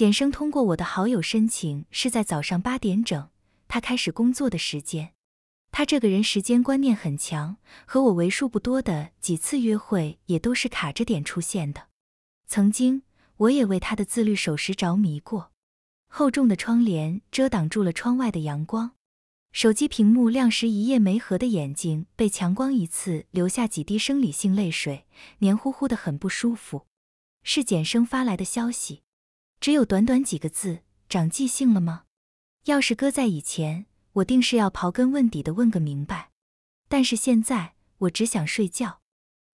简生通过我的好友申请是在早上八点整，他开始工作的时间。他这个人时间观念很强，和我为数不多的几次约会也都是卡着点出现的。曾经我也为他的自律守时着迷过。厚重的窗帘遮挡住了窗外的阳光，手机屏幕亮时，一夜没合的眼睛被强光一次留下几滴生理性泪水，黏糊糊的很不舒服。是简生发来的消息。只有短短几个字，长记性了吗？要是搁在以前，我定是要刨根问底的问个明白。但是现在，我只想睡觉。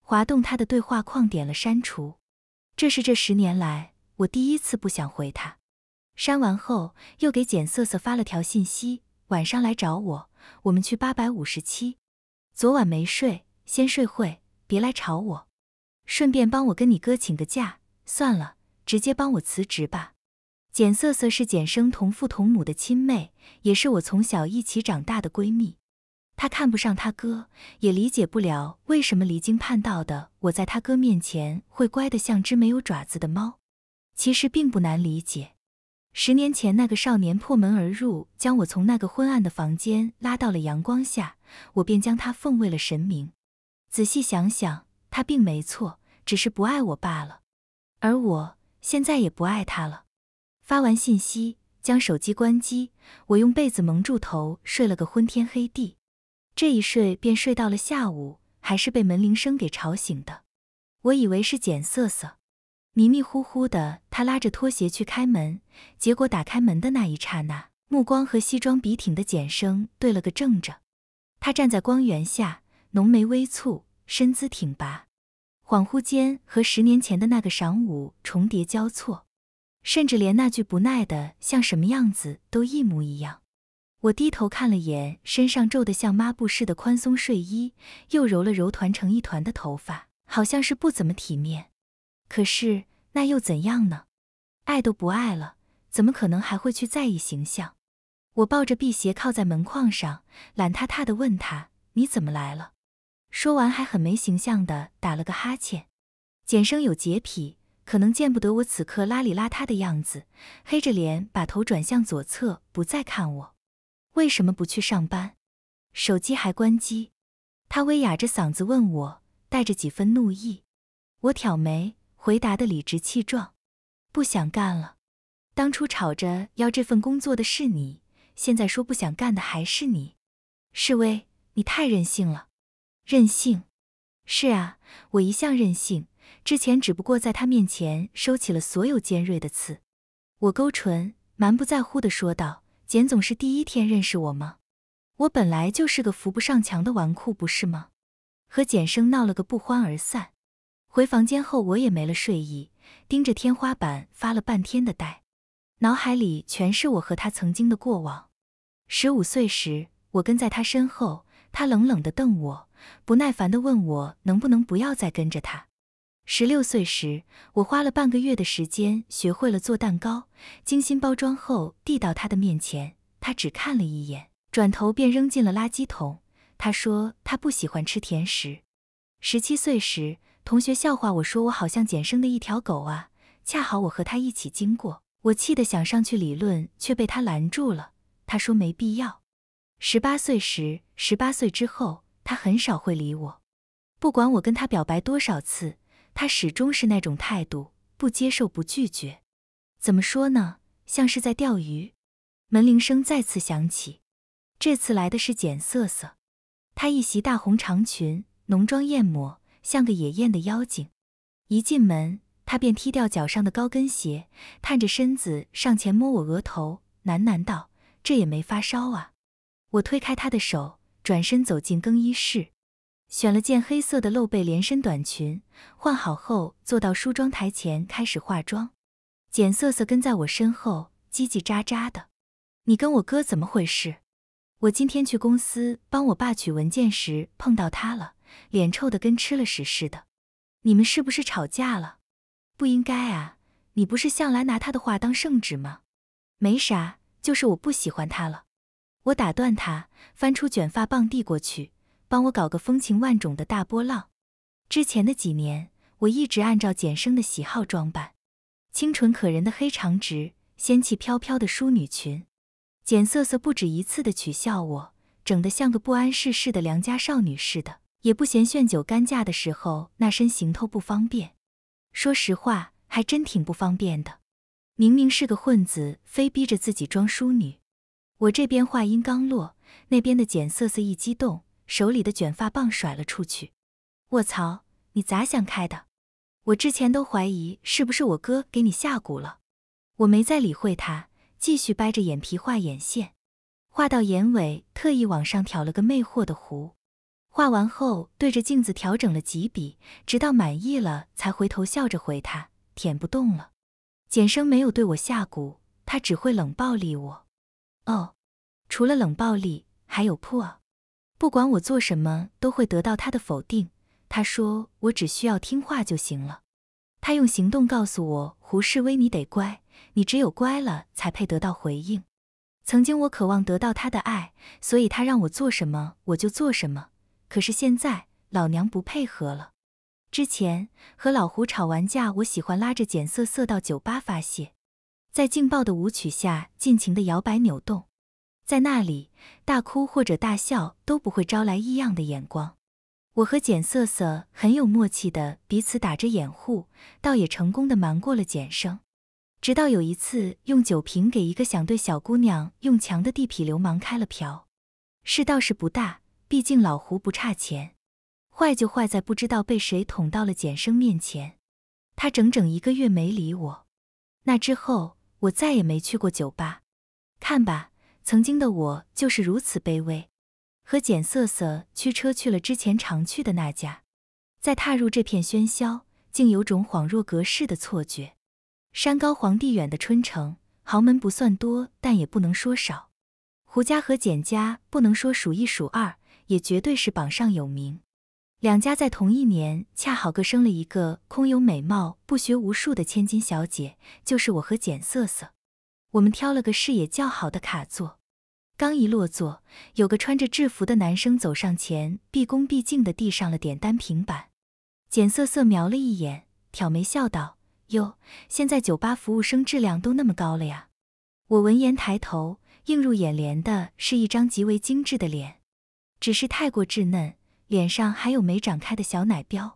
滑动他的对话框，点了删除。这是这十年来我第一次不想回他。删完后，又给简瑟瑟发了条信息：晚上来找我，我们去八百五十七。昨晚没睡，先睡会，别来吵我。顺便帮我跟你哥请个假。算了。直接帮我辞职吧。简瑟瑟是简生同父同母的亲妹，也是我从小一起长大的闺蜜。她看不上她哥，也理解不了为什么离经叛道的我在她哥面前会乖的像只没有爪子的猫。其实并不难理解。十年前那个少年破门而入，将我从那个昏暗的房间拉到了阳光下，我便将他奉为了神明。仔细想想，他并没错，只是不爱我罢了。而我。现在也不爱他了。发完信息，将手机关机，我用被子蒙住头，睡了个昏天黑地。这一睡便睡到了下午，还是被门铃声给吵醒的。我以为是简瑟瑟，迷迷糊糊的，他拉着拖鞋去开门，结果打开门的那一刹那，目光和西装笔挺的简生对了个正着。他站在光源下，浓眉微蹙，身姿挺拔。恍惚间，和十年前的那个晌午重叠交错，甚至连那句不耐的像什么样子都一模一样。我低头看了眼身上皱得像抹布似的宽松睡衣，又揉了揉团成一团的头发，好像是不怎么体面。可是那又怎样呢？爱都不爱了，怎么可能还会去在意形象？我抱着辟邪靠在门框上，懒塌塌地问他：“你怎么来了？”说完，还很没形象的打了个哈欠。简生有洁癖，可能见不得我此刻邋里邋遢的样子，黑着脸把头转向左侧，不再看我。为什么不去上班？手机还关机。他微哑着嗓子问我，带着几分怒意。我挑眉，回答的理直气壮：“不想干了。当初吵着要这份工作的是你，现在说不想干的还是你。示威，你太任性了。”任性，是啊，我一向任性。之前只不过在他面前收起了所有尖锐的刺。我勾唇，满不在乎地说道：“简总是第一天认识我吗？我本来就是个扶不上墙的纨绔，不是吗？”和简生闹了个不欢而散。回房间后，我也没了睡意，盯着天花板发了半天的呆，脑海里全是我和他曾经的过往。十五岁时，我跟在他身后。他冷冷地瞪我，不耐烦地问我能不能不要再跟着他。十六岁时，我花了半个月的时间学会了做蛋糕，精心包装后递到他的面前。他只看了一眼，转头便扔进了垃圾桶。他说他不喜欢吃甜食。十七岁时，同学笑话我说我好像捡生的一条狗啊。恰好我和他一起经过，我气得想上去理论，却被他拦住了。他说没必要。十八岁时，十八岁之后，他很少会理我。不管我跟他表白多少次，他始终是那种态度，不接受，不拒绝。怎么说呢？像是在钓鱼。门铃声再次响起，这次来的是简瑟瑟。她一袭大红长裙，浓妆艳抹，像个野艳的妖精。一进门，她便踢掉脚上的高跟鞋，探着身子上前摸我额头，喃喃道：“这也没发烧啊。”我推开他的手，转身走进更衣室，选了件黑色的露背连身短裙，换好后坐到梳妆台前开始化妆。简瑟瑟跟在我身后叽叽喳喳的：“你跟我哥怎么回事？我今天去公司帮我爸取文件时碰到他了，脸臭的跟吃了屎似的。你们是不是吵架了？不应该啊，你不是向来拿他的话当圣旨吗？没啥，就是我不喜欢他了。”我打断他，翻出卷发棒递过去，帮我搞个风情万种的大波浪。之前的几年，我一直按照简生的喜好装扮，清纯可人的黑长直，仙气飘飘的淑女裙。简瑟瑟不止一次的取笑我，整得像个不谙世事的良家少女似的，也不嫌炫酒干架的时候那身行头不方便。说实话，还真挺不方便的。明明是个混子，非逼着自己装淑女。我这边话音刚落，那边的简瑟瑟一激动，手里的卷发棒甩了出去。卧槽，你咋想开的？我之前都怀疑是不是我哥给你下蛊了。我没再理会他，继续掰着眼皮画眼线，画到眼尾，特意往上挑了个魅惑的弧。画完后，对着镜子调整了几笔，直到满意了，才回头笑着回他：舔不动了。简生没有对我下蛊，他只会冷暴力我。哦，除了冷暴力，还有破。不管我做什么，都会得到他的否定。他说我只需要听话就行了。他用行动告诉我，胡世威，你得乖，你只有乖了，才配得到回应。曾经我渴望得到他的爱，所以他让我做什么，我就做什么。可是现在，老娘不配合了。之前和老胡吵完架，我喜欢拉着简瑟瑟到酒吧发泄。在劲爆的舞曲下尽情的摇摆扭动，在那里大哭或者大笑都不会招来异样的眼光。我和简瑟瑟很有默契的彼此打着掩护，倒也成功的瞒过了简生。直到有一次用酒瓶给一个想对小姑娘用强的地痞流氓开了瓢，事倒是不大，毕竟老胡不差钱。坏就坏在不知道被谁捅到了简生面前，他整整一个月没理我。那之后。我再也没去过酒吧，看吧，曾经的我就是如此卑微。和简瑟瑟驱车去了之前常去的那家，再踏入这片喧嚣，竟有种恍若隔世的错觉。山高皇帝远的春城，豪门不算多，但也不能说少。胡家和简家不能说数一数二，也绝对是榜上有名。两家在同一年恰好各生了一个空有美貌不学无术的千金小姐，就是我和简瑟瑟。我们挑了个视野较好的卡座，刚一落座，有个穿着制服的男生走上前，毕恭毕敬地递上了点单平板。简瑟瑟瞄了一眼，挑眉笑道：“哟，现在酒吧服务生质量都那么高了呀？”我闻言抬头，映入眼帘的是一张极为精致的脸，只是太过稚嫩。脸上还有没长开的小奶膘，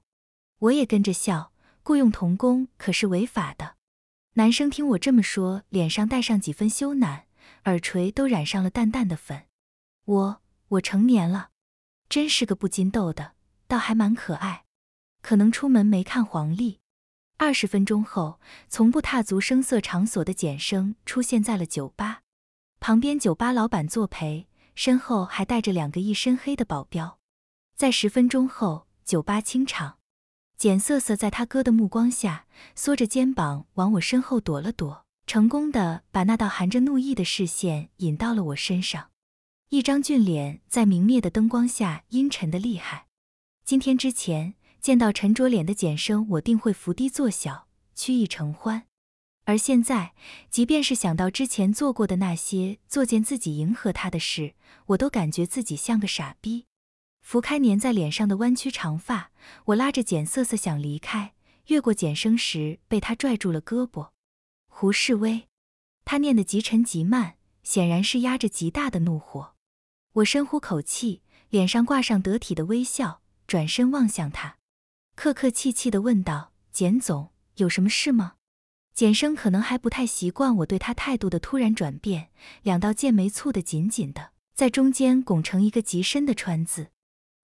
我也跟着笑。雇佣童工可是违法的。男生听我这么说，脸上带上几分羞赧，耳垂都染上了淡淡的粉。我我成年了，真是个不禁逗的，倒还蛮可爱。可能出门没看黄历。二十分钟后，从不踏足声色场所的简生出现在了酒吧，旁边酒吧老板作陪，身后还带着两个一身黑的保镖。在十分钟后，酒吧清场，简瑟瑟在他哥的目光下，缩着肩膀往我身后躲了躲，成功的把那道含着怒意的视线引到了我身上。一张俊脸在明灭的灯光下阴沉的厉害。今天之前见到沉着脸的简生，我定会伏低作小，曲意承欢。而现在，即便是想到之前做过的那些作践自己迎合他的事，我都感觉自己像个傻逼。拂开粘在脸上的弯曲长发，我拉着简瑟瑟想离开，越过简生时被他拽住了胳膊。胡世威，他念得极沉极慢，显然是压着极大的怒火。我深呼口气，脸上挂上得体的微笑，转身望向他，客客气气地问道：“简总，有什么事吗？”简生可能还不太习惯我对他态度的突然转变，两道剑眉蹙得紧紧的，在中间拱成一个极深的川字。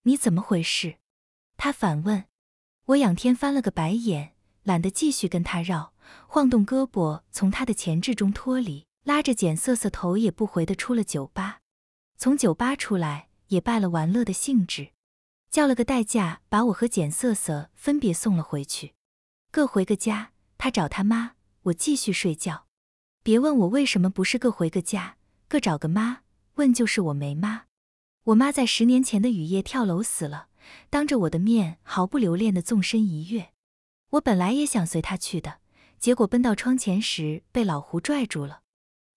你怎么回事？他反问。我仰天翻了个白眼，懒得继续跟他绕，晃动胳膊从他的钳制中脱离，拉着简瑟瑟头也不回的出了酒吧。从酒吧出来，也败了玩乐的兴致，叫了个代驾，把我和简瑟瑟分别送了回去，各回个家。他找他妈，我继续睡觉。别问我为什么不是各回个家，各找个妈。问就是我没妈。我妈在十年前的雨夜跳楼死了，当着我的面毫不留恋地纵身一跃。我本来也想随她去的，结果奔到窗前时被老胡拽住了。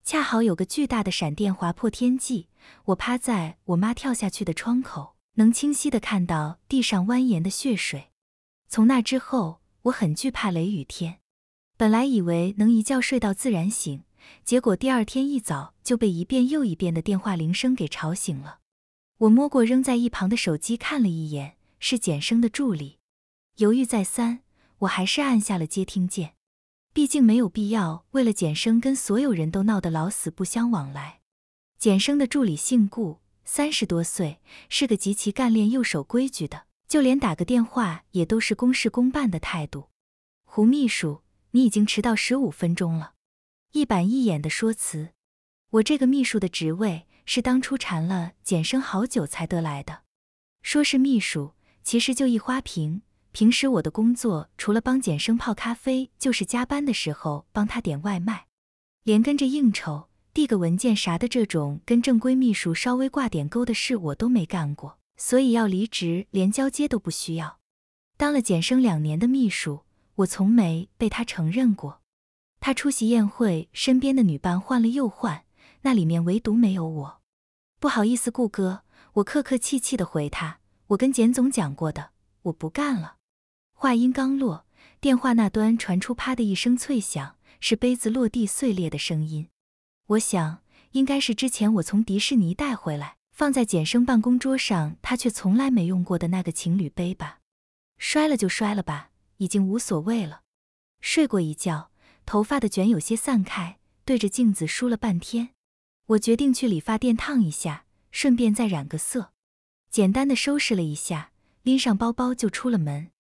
恰好有个巨大的闪电划破天际，我趴在我妈跳下去的窗口，能清晰地看到地上蜿蜒的血水。从那之后，我很惧怕雷雨天。本来以为能一觉睡到自然醒，结果第二天一早就被一遍又一遍的电话铃声给吵醒了。我摸过扔在一旁的手机，看了一眼，是简生的助理。犹豫再三，我还是按下了接听键。毕竟没有必要为了简生跟所有人都闹得老死不相往来。简生的助理姓顾，三十多岁，是个极其干练又守规矩的，就连打个电话也都是公事公办的态度。胡秘书，你已经迟到十五分钟了。一板一眼的说辞。我这个秘书的职位。是当初缠了简生好久才得来的，说是秘书，其实就一花瓶。平时我的工作除了帮简生泡咖啡，就是加班的时候帮他点外卖，连跟着应酬、递个文件啥的这种跟正规秘书稍微挂点钩的事我都没干过，所以要离职连交接都不需要。当了简生两年的秘书，我从没被他承认过。他出席宴会，身边的女伴换了又换，那里面唯独没有我。不好意思，顾哥，我客客气气的回他。我跟简总讲过的，我不干了。话音刚落，电话那端传出啪的一声脆响，是杯子落地碎裂的声音。我想，应该是之前我从迪士尼带回来，放在简生办公桌上，他却从来没用过的那个情侣杯吧。摔了就摔了吧，已经无所谓了。睡过一觉，头发的卷有些散开，对着镜子梳了半天。我决定去理发店烫一下，顺便再染个色。简单的收拾了一下，拎上包包就出了门。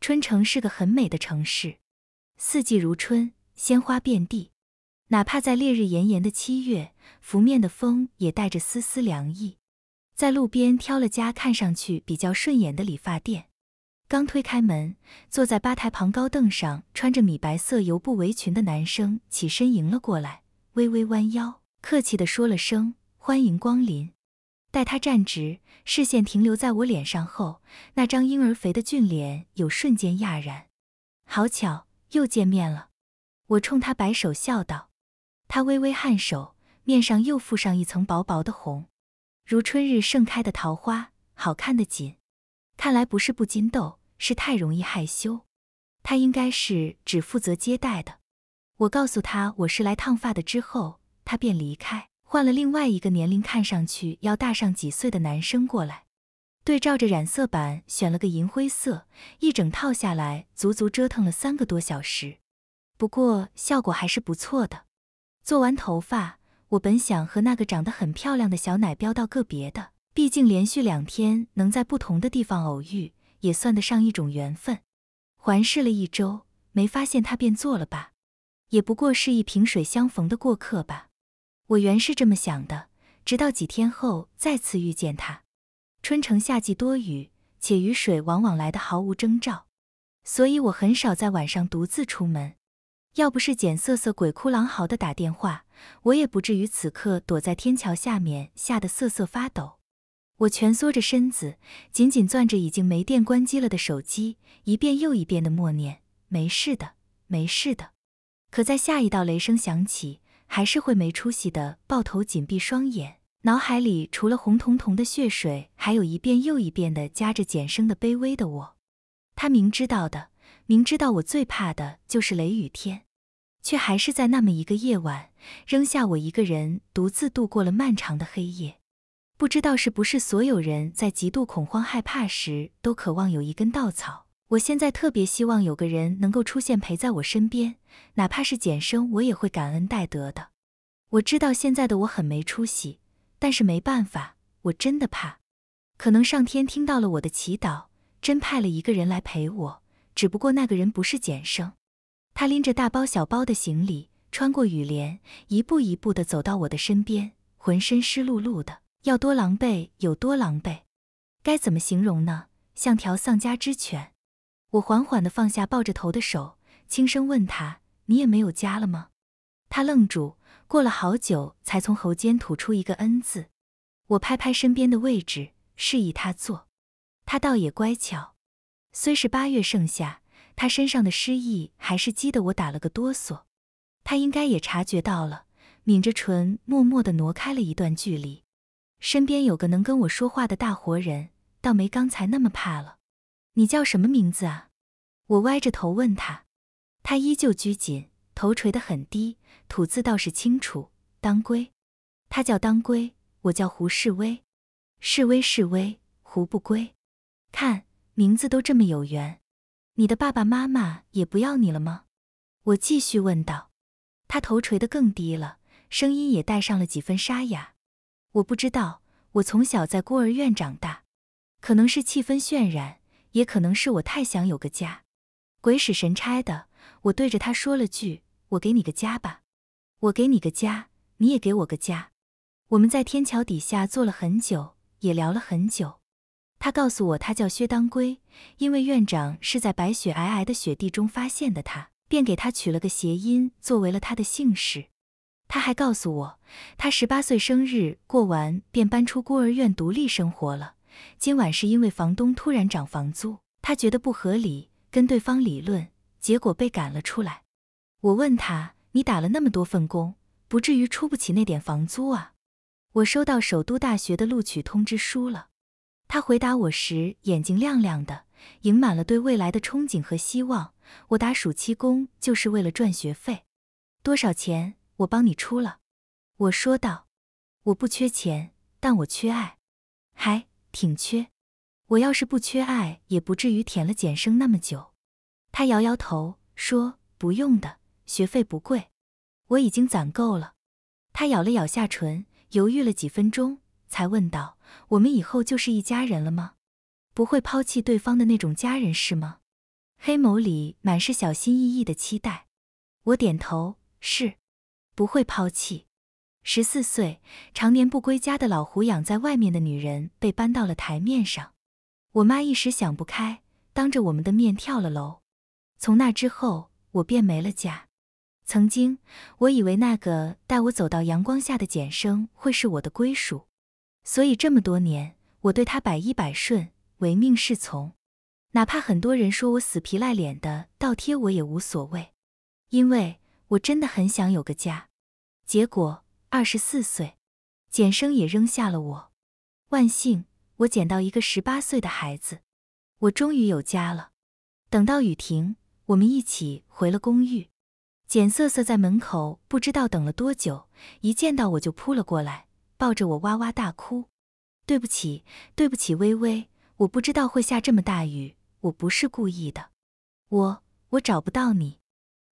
春城是个很美的城市，四季如春，鲜花遍地。哪怕在烈日炎炎的七月，拂面的风也带着丝丝凉意。在路边挑了家看上去比较顺眼的理发店，刚推开门，坐在吧台旁高凳上穿着米白色油布围裙的男生起身迎了过来，微微弯腰。客气地说了声“欢迎光临”，待他站直，视线停留在我脸上后，那张婴儿肥的俊脸有瞬间讶然。好巧，又见面了。我冲他摆手笑道，他微微颔首，面上又覆上一层薄薄的红，如春日盛开的桃花，好看的紧。看来不是不禁斗，是太容易害羞。他应该是只负责接待的。我告诉他我是来烫发的之后。他便离开，换了另外一个年龄看上去要大上几岁的男生过来，对照着染色板选了个银灰色，一整套下来足足折腾了三个多小时，不过效果还是不错的。做完头发，我本想和那个长得很漂亮的小奶飙到个别的，毕竟连续两天能在不同的地方偶遇也算得上一种缘分。环视了一周没发现他，便做了吧，也不过是一萍水相逢的过客吧。我原是这么想的，直到几天后再次遇见他。春城夏季多雨，且雨水往往来得毫无征兆，所以我很少在晚上独自出门。要不是简瑟瑟鬼哭狼嚎的打电话，我也不至于此刻躲在天桥下面，吓得瑟瑟发抖。我蜷缩着身子，紧紧攥着已经没电关机了的手机，一遍又一遍地默念：“没事的，没事的。”可在下一道雷声响起。还是会没出息的抱头紧闭双眼，脑海里除了红彤彤的血水，还有一遍又一遍的夹着简生的卑微的我。他明知道的，明知道我最怕的就是雷雨天，却还是在那么一个夜晚，扔下我一个人独自度过了漫长的黑夜。不知道是不是所有人在极度恐慌害怕时，都渴望有一根稻草。我现在特别希望有个人能够出现陪在我身边，哪怕是简生，我也会感恩戴德的。我知道现在的我很没出息，但是没办法，我真的怕。可能上天听到了我的祈祷，真派了一个人来陪我，只不过那个人不是简生。他拎着大包小包的行李，穿过雨帘，一步一步地走到我的身边，浑身湿漉漉的，要多狼狈有多狼狈。该怎么形容呢？像条丧家之犬。我缓缓的放下抱着头的手，轻声问他：“你也没有家了吗？”他愣住，过了好久，才从喉间吐出一个“嗯字。我拍拍身边的位置，示意他坐。他倒也乖巧。虽是八月盛夏，他身上的湿意还是激得我打了个哆嗦。他应该也察觉到了，抿着唇，默默的挪开了一段距离。身边有个能跟我说话的大活人，倒没刚才那么怕了。你叫什么名字啊？我歪着头问他，他依旧拘谨，头垂得很低，吐字倒是清楚。当归，他叫当归，我叫胡世威，世威世威，胡不归？看，名字都这么有缘。你的爸爸妈妈也不要你了吗？我继续问道。他头垂得更低了，声音也带上了几分沙哑。我不知道，我从小在孤儿院长大，可能是气氛渲染。也可能是我太想有个家，鬼使神差的，我对着他说了句：“我给你个家吧，我给你个家，你也给我个家。”我们在天桥底下坐了很久，也聊了很久。他告诉我，他叫薛当归，因为院长是在白雪皑皑的雪地中发现的，他便给他取了个谐音，作为了他的姓氏。他还告诉我，他十八岁生日过完，便搬出孤儿院，独立生活了。今晚是因为房东突然涨房租，他觉得不合理，跟对方理论，结果被赶了出来。我问他：“你打了那么多份工，不至于出不起那点房租啊？”我收到首都大学的录取通知书了。他回答我时，眼睛亮亮的，盈满了对未来的憧憬和希望。我打暑期工就是为了赚学费，多少钱？我帮你出了。我说道：“我不缺钱，但我缺爱。”还。挺缺，我要是不缺爱，也不至于舔了简生那么久。他摇摇头说：“不用的，学费不贵，我已经攒够了。”他咬了咬下唇，犹豫了几分钟，才问道：“我们以后就是一家人了吗？不会抛弃对方的那种家人是吗？”黑眸里满是小心翼翼的期待。我点头：“是不会抛弃。”十四岁，常年不归家的老胡养在外面的女人被搬到了台面上。我妈一时想不开，当着我们的面跳了楼。从那之后，我便没了家。曾经，我以为那个带我走到阳光下的简生会是我的归属，所以这么多年，我对他百依百顺，唯命是从。哪怕很多人说我死皮赖脸的倒贴，我也无所谓，因为我真的很想有个家。结果。二十四岁，简生也扔下了我。万幸，我捡到一个十八岁的孩子，我终于有家了。等到雨停，我们一起回了公寓。简瑟瑟在门口不知道等了多久，一见到我就扑了过来，抱着我哇哇大哭：“对不起，对不起，微微，我不知道会下这么大雨，我不是故意的。我……我找不到你。”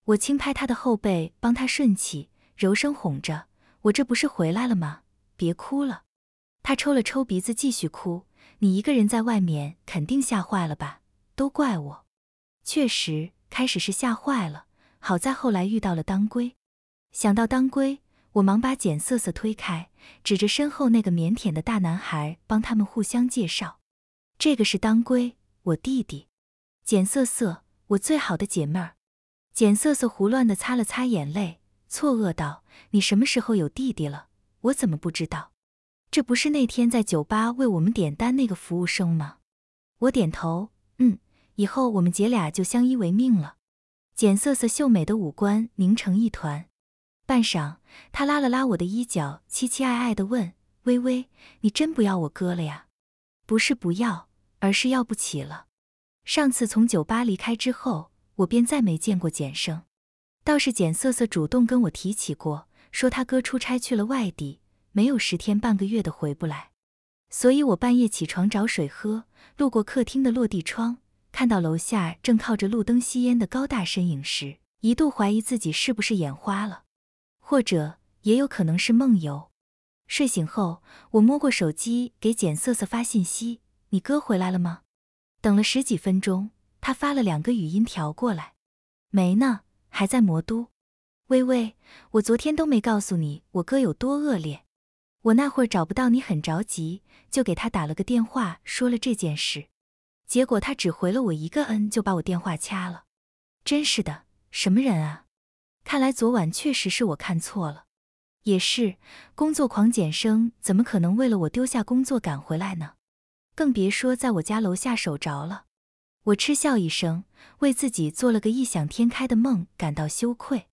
我轻拍他的后背，帮他顺气，柔声哄着。我这不是回来了吗？别哭了。他抽了抽鼻子，继续哭。你一个人在外面，肯定吓坏了吧？都怪我。确实，开始是吓坏了，好在后来遇到了当归。想到当归，我忙把简瑟瑟推开，指着身后那个腼腆的大男孩，帮他们互相介绍。这个是当归，我弟弟。简瑟瑟，我最好的姐妹儿。简瑟瑟胡乱地擦了擦眼泪。错愕道：“你什么时候有弟弟了？我怎么不知道？这不是那天在酒吧为我们点单那个服务生吗？”我点头：“嗯，以后我们姐俩就相依为命了。”简瑟瑟秀美的五官拧成一团，半晌，她拉了拉我的衣角，期期爱爱的问：“微微，你真不要我哥了呀？不是不要，而是要不起了。上次从酒吧离开之后，我便再没见过简生。”倒是简瑟瑟主动跟我提起过，说他哥出差去了外地，没有十天半个月的回不来。所以，我半夜起床找水喝，路过客厅的落地窗，看到楼下正靠着路灯吸烟的高大身影时，一度怀疑自己是不是眼花了，或者也有可能是梦游。睡醒后，我摸过手机给简瑟瑟发信息：“你哥回来了吗？”等了十几分钟，他发了两个语音条过来：“没呢。”还在魔都，微微，我昨天都没告诉你我哥有多恶劣。我那会儿找不到你，很着急，就给他打了个电话，说了这件事，结果他只回了我一个“嗯”，就把我电话掐了。真是的，什么人啊！看来昨晚确实是我看错了。也是，工作狂简生怎么可能为了我丢下工作赶回来呢？更别说在我家楼下守着了。我嗤笑一声，为自己做了个异想天开的梦感到羞愧。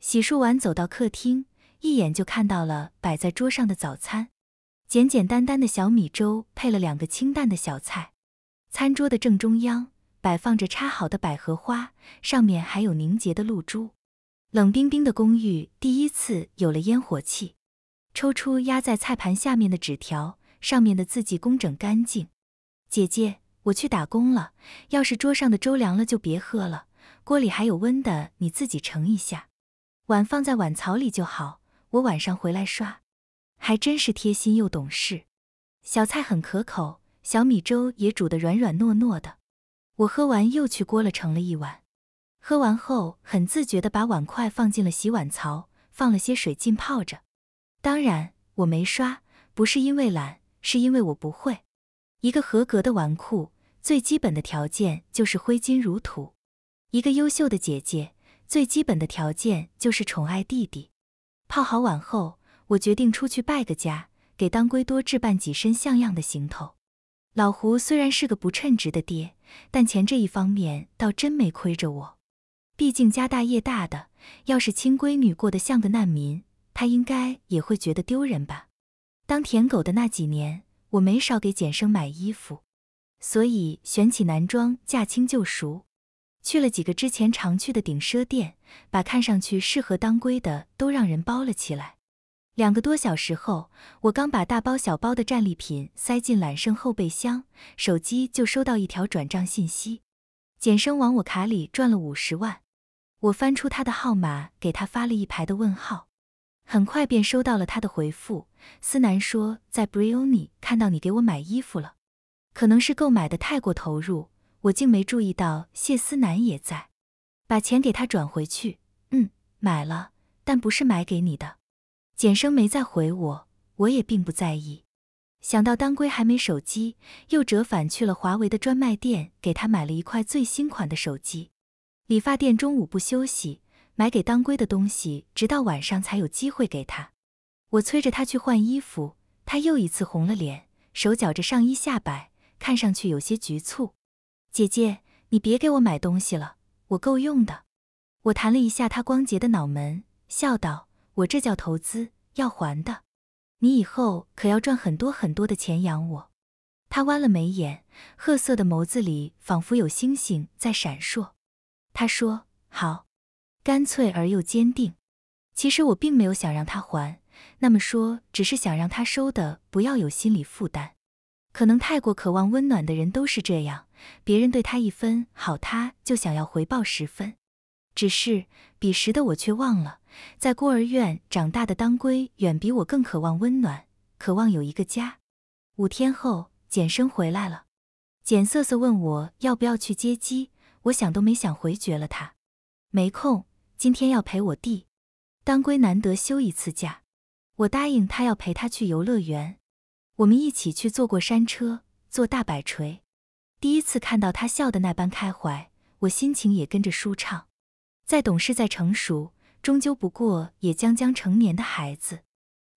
洗漱完，走到客厅，一眼就看到了摆在桌上的早餐，简简单单的小米粥配了两个清淡的小菜。餐桌的正中央摆放着插好的百合花，上面还有凝结的露珠。冷冰冰的公寓第一次有了烟火气。抽出压在菜盘下面的纸条，上面的字迹工整干净。姐姐。我去打工了，要是桌上的粥凉了就别喝了，锅里还有温的，你自己盛一下。碗放在碗槽里就好，我晚上回来刷。还真是贴心又懂事。小菜很可口，小米粥也煮得软软糯糯的。我喝完又去锅了盛了一碗，喝完后很自觉地把碗筷放进了洗碗槽，放了些水浸泡着。当然我没刷，不是因为懒，是因为我不会。一个合格的纨绔最基本的条件就是挥金如土，一个优秀的姐姐最基本的条件就是宠爱弟弟。泡好碗后，我决定出去拜个家，给当归多置办几身像样的行头。老胡虽然是个不称职的爹，但钱这一方面倒真没亏着我。毕竟家大业大的，要是亲闺女过得像个难民，他应该也会觉得丢人吧。当舔狗的那几年。我没少给简生买衣服，所以选起男装驾轻就熟。去了几个之前常去的顶奢店，把看上去适合当归的都让人包了起来。两个多小时后，我刚把大包小包的战利品塞进揽胜后备箱，手机就收到一条转账信息：简生往我卡里转了五十万。我翻出他的号码，给他发了一排的问号。很快便收到了他的回复，思南说在 Brioni 看到你给我买衣服了，可能是购买的太过投入，我竟没注意到谢思南也在，把钱给他转回去。嗯，买了，但不是买给你的。简生没再回我，我也并不在意。想到当归还没手机，又折返去了华为的专卖店，给他买了一块最新款的手机。理发店中午不休息。买给当归的东西，直到晚上才有机会给他。我催着他去换衣服，他又一次红了脸，手绞着上衣下摆，看上去有些局促。姐姐，你别给我买东西了，我够用的。我弹了一下他光洁的脑门，笑道：“我这叫投资，要还的。你以后可要赚很多很多的钱养我。”他弯了眉眼，褐色的眸子里仿佛有星星在闪烁。他说：“好。”干脆而又坚定。其实我并没有想让他还，那么说，只是想让他收的不要有心理负担。可能太过渴望温暖的人都是这样，别人对他一分好，他就想要回报十分。只是彼时的我却忘了，在孤儿院长大的当归远比我更渴望温暖，渴望有一个家。五天后，简生回来了，简瑟瑟问我要不要去接机，我想都没想回绝了他，没空。今天要陪我弟，当归难得休一次假，我答应他要陪他去游乐园，我们一起去坐过山车、坐大摆锤，第一次看到他笑的那般开怀，我心情也跟着舒畅。再懂事，再成熟，终究不过也将将成年的孩子，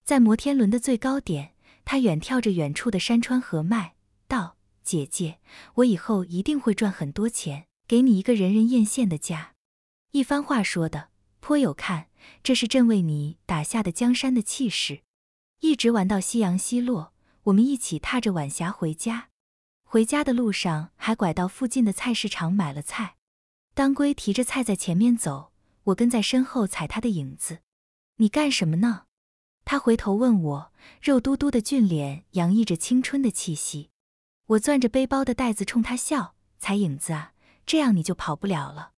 在摩天轮的最高点，他远眺着远处的山川河脉，道：“姐姐，我以后一定会赚很多钱，给你一个人人艳羡的家。”一番话说的颇有看，这是朕为你打下的江山的气势。一直玩到夕阳西落，我们一起踏着晚霞回家。回家的路上还拐到附近的菜市场买了菜。当归提着菜在前面走，我跟在身后踩他的影子。你干什么呢？他回头问我，肉嘟嘟的俊脸洋溢着青春的气息。我攥着背包的袋子冲他笑，踩影子啊，这样你就跑不了了。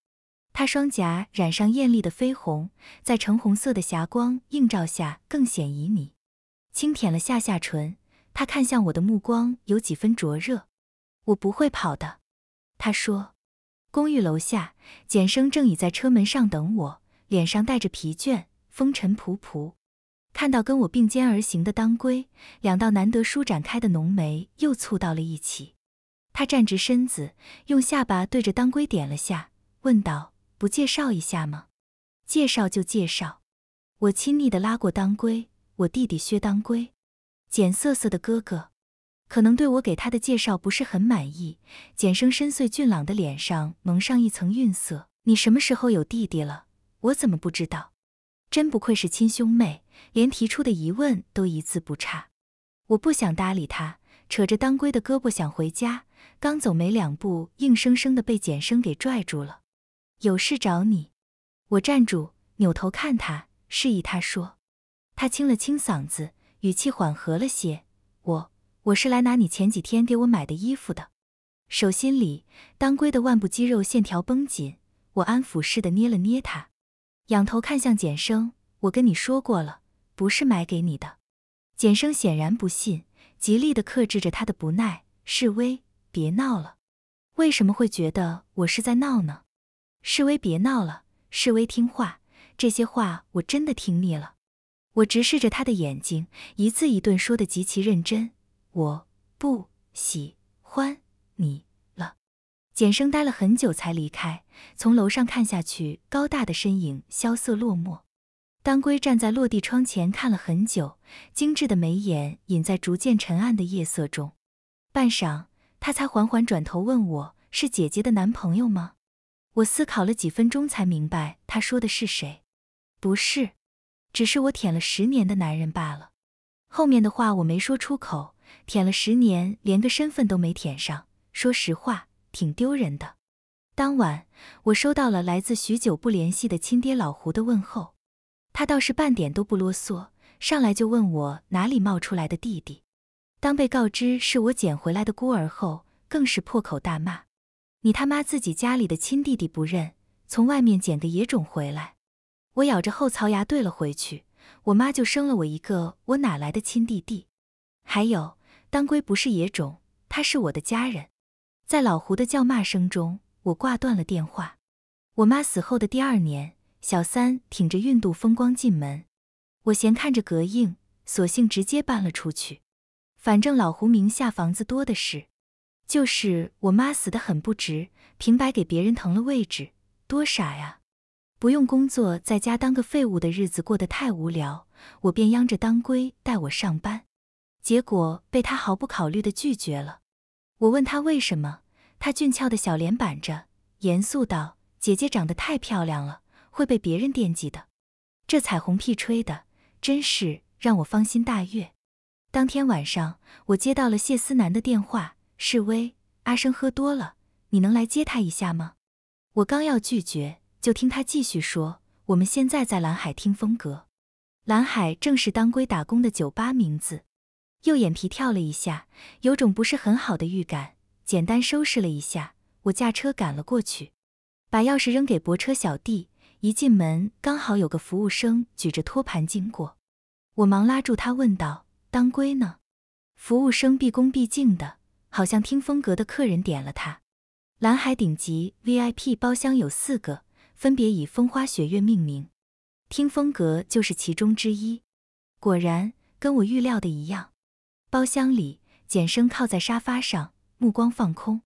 她双颊染上艳丽的绯红，在橙红色的霞光映照下更显旖旎。轻舔了下下唇，她看向我的目光有几分灼热。我不会跑的，她说。公寓楼下，简生正倚在车门上等我，脸上带着疲倦，风尘仆仆。看到跟我并肩而行的当归，两道难得舒展开的浓眉又蹙到了一起。他站直身子，用下巴对着当归点了下，问道。不介绍一下吗？介绍就介绍。我亲昵的拉过当归，我弟弟薛当归，简瑟瑟的哥哥。可能对我给他的介绍不是很满意。简生深邃俊朗的脸上蒙上一层晕色。你什么时候有弟弟了？我怎么不知道？真不愧是亲兄妹，连提出的疑问都一字不差。我不想搭理他，扯着当归的胳膊想回家，刚走没两步，硬生生的被简生给拽住了。有事找你，我站住，扭头看他，示意他说。他清了清嗓子，语气缓和了些。我，我是来拿你前几天给我买的衣服的。手心里，当归的腕部肌肉线条绷紧。我安抚似的捏了捏他，仰头看向简生。我跟你说过了，不是买给你的。简生显然不信，极力的克制着他的不耐，示威：别闹了。为什么会觉得我是在闹呢？示威，别闹了！示威，听话！这些话我真的听腻了。我直视着他的眼睛，一字一顿说的极其认真：“我不喜欢你了。”简生待了很久才离开。从楼上看下去，高大的身影萧瑟落寞。当归站在落地窗前看了很久，精致的眉眼隐在逐渐沉暗的夜色中。半晌，他才缓缓转头问我：“是姐姐的男朋友吗？”我思考了几分钟，才明白他说的是谁，不是，只是我舔了十年的男人罢了。后面的话我没说出口，舔了十年，连个身份都没舔上，说实话挺丢人的。当晚，我收到了来自许久不联系的亲爹老胡的问候，他倒是半点都不啰嗦，上来就问我哪里冒出来的弟弟。当被告知是我捡回来的孤儿后，更是破口大骂。你他妈自己家里的亲弟弟不认，从外面捡个野种回来，我咬着后槽牙怼了回去。我妈就生了我一个，我哪来的亲弟弟？还有，当归不是野种，他是我的家人。在老胡的叫骂声中，我挂断了电话。我妈死后的第二年，小三挺着孕肚风光进门，我闲看着膈应，索性直接搬了出去，反正老胡名下房子多的是。就是我妈死得很不值，平白给别人腾了位置，多傻呀！不用工作，在家当个废物的日子过得太无聊，我便央着当归带我上班，结果被他毫不考虑的拒绝了。我问他为什么，他俊俏的小脸板着，严肃道：“姐姐长得太漂亮了，会被别人惦记的。”这彩虹屁吹的，真是让我芳心大悦。当天晚上，我接到了谢思南的电话。示威，阿生喝多了，你能来接他一下吗？我刚要拒绝，就听他继续说：“我们现在在蓝海听风阁，蓝海正是当归打工的酒吧名字。”右眼皮跳了一下，有种不是很好的预感。简单收拾了一下，我驾车赶了过去，把钥匙扔给泊车小弟。一进门，刚好有个服务生举着托盘经过，我忙拉住他问道：“当归呢？”服务生毕恭毕敬的。好像听风阁的客人点了它。蓝海顶级 VIP 包厢有四个，分别以风花雪月命名，听风阁就是其中之一。果然跟我预料的一样。包厢里，简生靠在沙发上，目光放空。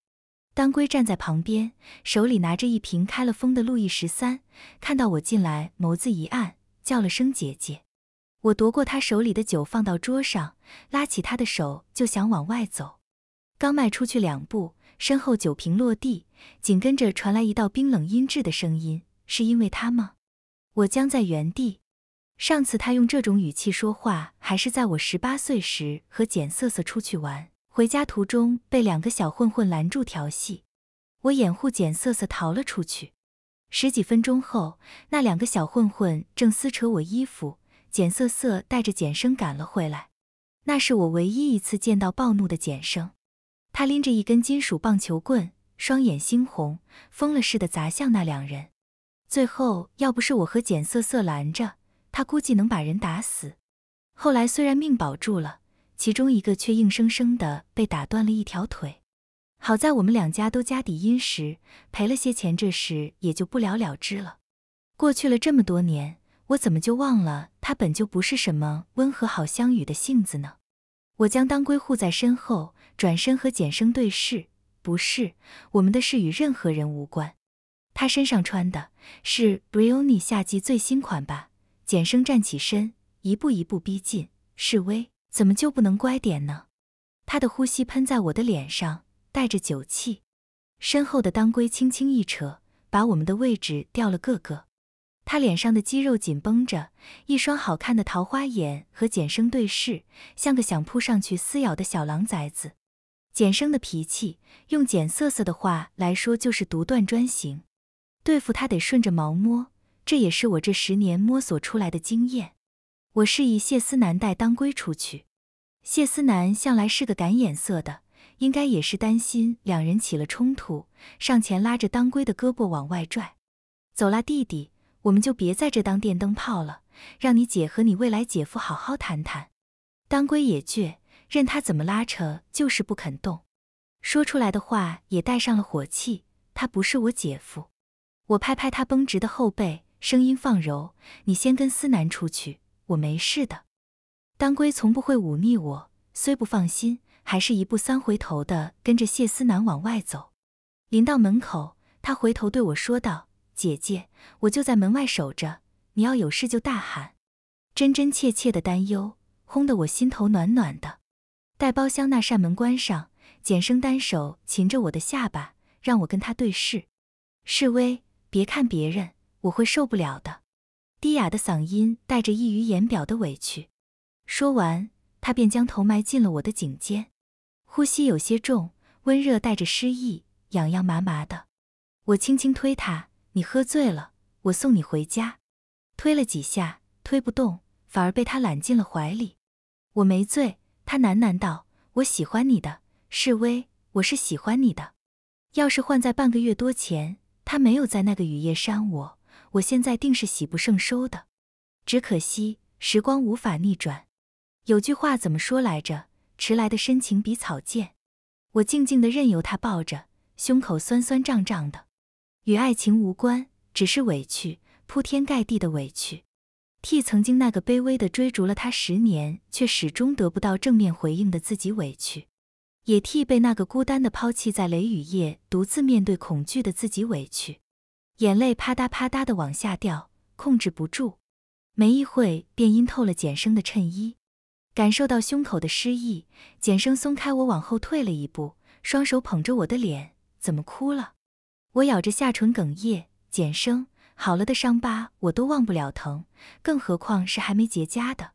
当归站在旁边，手里拿着一瓶开了封的路易十三。看到我进来，眸子一暗，叫了声姐姐。我夺过他手里的酒，放到桌上，拉起他的手就想往外走。刚迈出去两步，身后酒瓶落地，紧跟着传来一道冰冷音质的声音：“是因为他吗？”我僵在原地。上次他用这种语气说话，还是在我十八岁时和简瑟瑟出去玩，回家途中被两个小混混拦住调戏，我掩护简瑟瑟逃了出去。十几分钟后，那两个小混混正撕扯我衣服，简瑟瑟带着简生赶了回来。那是我唯一一次见到暴怒的简生。他拎着一根金属棒球棍，双眼猩红，疯了似的砸向那两人。最后要不是我和简瑟瑟拦着，他估计能把人打死。后来虽然命保住了，其中一个却硬生生的被打断了一条腿。好在我们两家都家底殷实，赔了些钱，这事也就不了了之了。过去了这么多年，我怎么就忘了他本就不是什么温和好相与的性子呢？我将当归护在身后，转身和简生对视。不是，我们的事与任何人无关。他身上穿的是 Brioni 夏季最新款吧？简生站起身，一步一步逼近，示威，怎么就不能乖点呢？他的呼吸喷在我的脸上，带着酒气。身后的当归轻轻一扯，把我们的位置调了个个。他脸上的肌肉紧绷着，一双好看的桃花眼和简生对视，像个想扑上去撕咬的小狼崽子。简生的脾气，用简瑟瑟的话来说，就是独断专行。对付他得顺着毛摸，这也是我这十年摸索出来的经验。我示意谢思南带当归出去。谢思南向来是个赶眼色的，应该也是担心两人起了冲突，上前拉着当归的胳膊往外拽。走啦，弟弟。我们就别在这当电灯泡了，让你姐和你未来姐夫好好谈谈。当归也倔，任他怎么拉扯，就是不肯动。说出来的话也带上了火气，他不是我姐夫。我拍拍他绷直的后背，声音放柔：“你先跟思南出去，我没事的。”当归从不会忤逆我，虽不放心，还是一步三回头的跟着谢思南往外走。临到门口，他回头对我说道。姐姐，我就在门外守着，你要有事就大喊。真真切切的担忧，轰得我心头暖暖的。待包厢那扇门关上，简生单手擒着我的下巴，让我跟他对视。示威，别看别人，我会受不了的。低哑的嗓音带着溢于言表的委屈。说完，他便将头埋进了我的颈间，呼吸有些重，温热带着诗意，痒痒麻麻的。我轻轻推他。你喝醉了，我送你回家。推了几下，推不动，反而被他揽进了怀里。我没醉，他喃喃道：“我喜欢你的，示威，我是喜欢你的。”要是换在半个月多前，他没有在那个雨夜删我，我现在定是喜不胜收的。只可惜时光无法逆转。有句话怎么说来着？迟来的深情比草贱。我静静的任由他抱着，胸口酸酸胀胀的。与爱情无关，只是委屈，铺天盖地的委屈。替曾经那个卑微的追逐了他十年却始终得不到正面回应的自己委屈，也替被那个孤单的抛弃在雷雨夜独自面对恐惧的自己委屈。眼泪啪嗒啪嗒的往下掉，控制不住，没一会便阴透了简生的衬衣。感受到胸口的湿意，简生松开我，往后退了一步，双手捧着我的脸：“怎么哭了？”我咬着下唇，哽咽。简生，好了的伤疤我都忘不了疼，更何况是还没结痂的？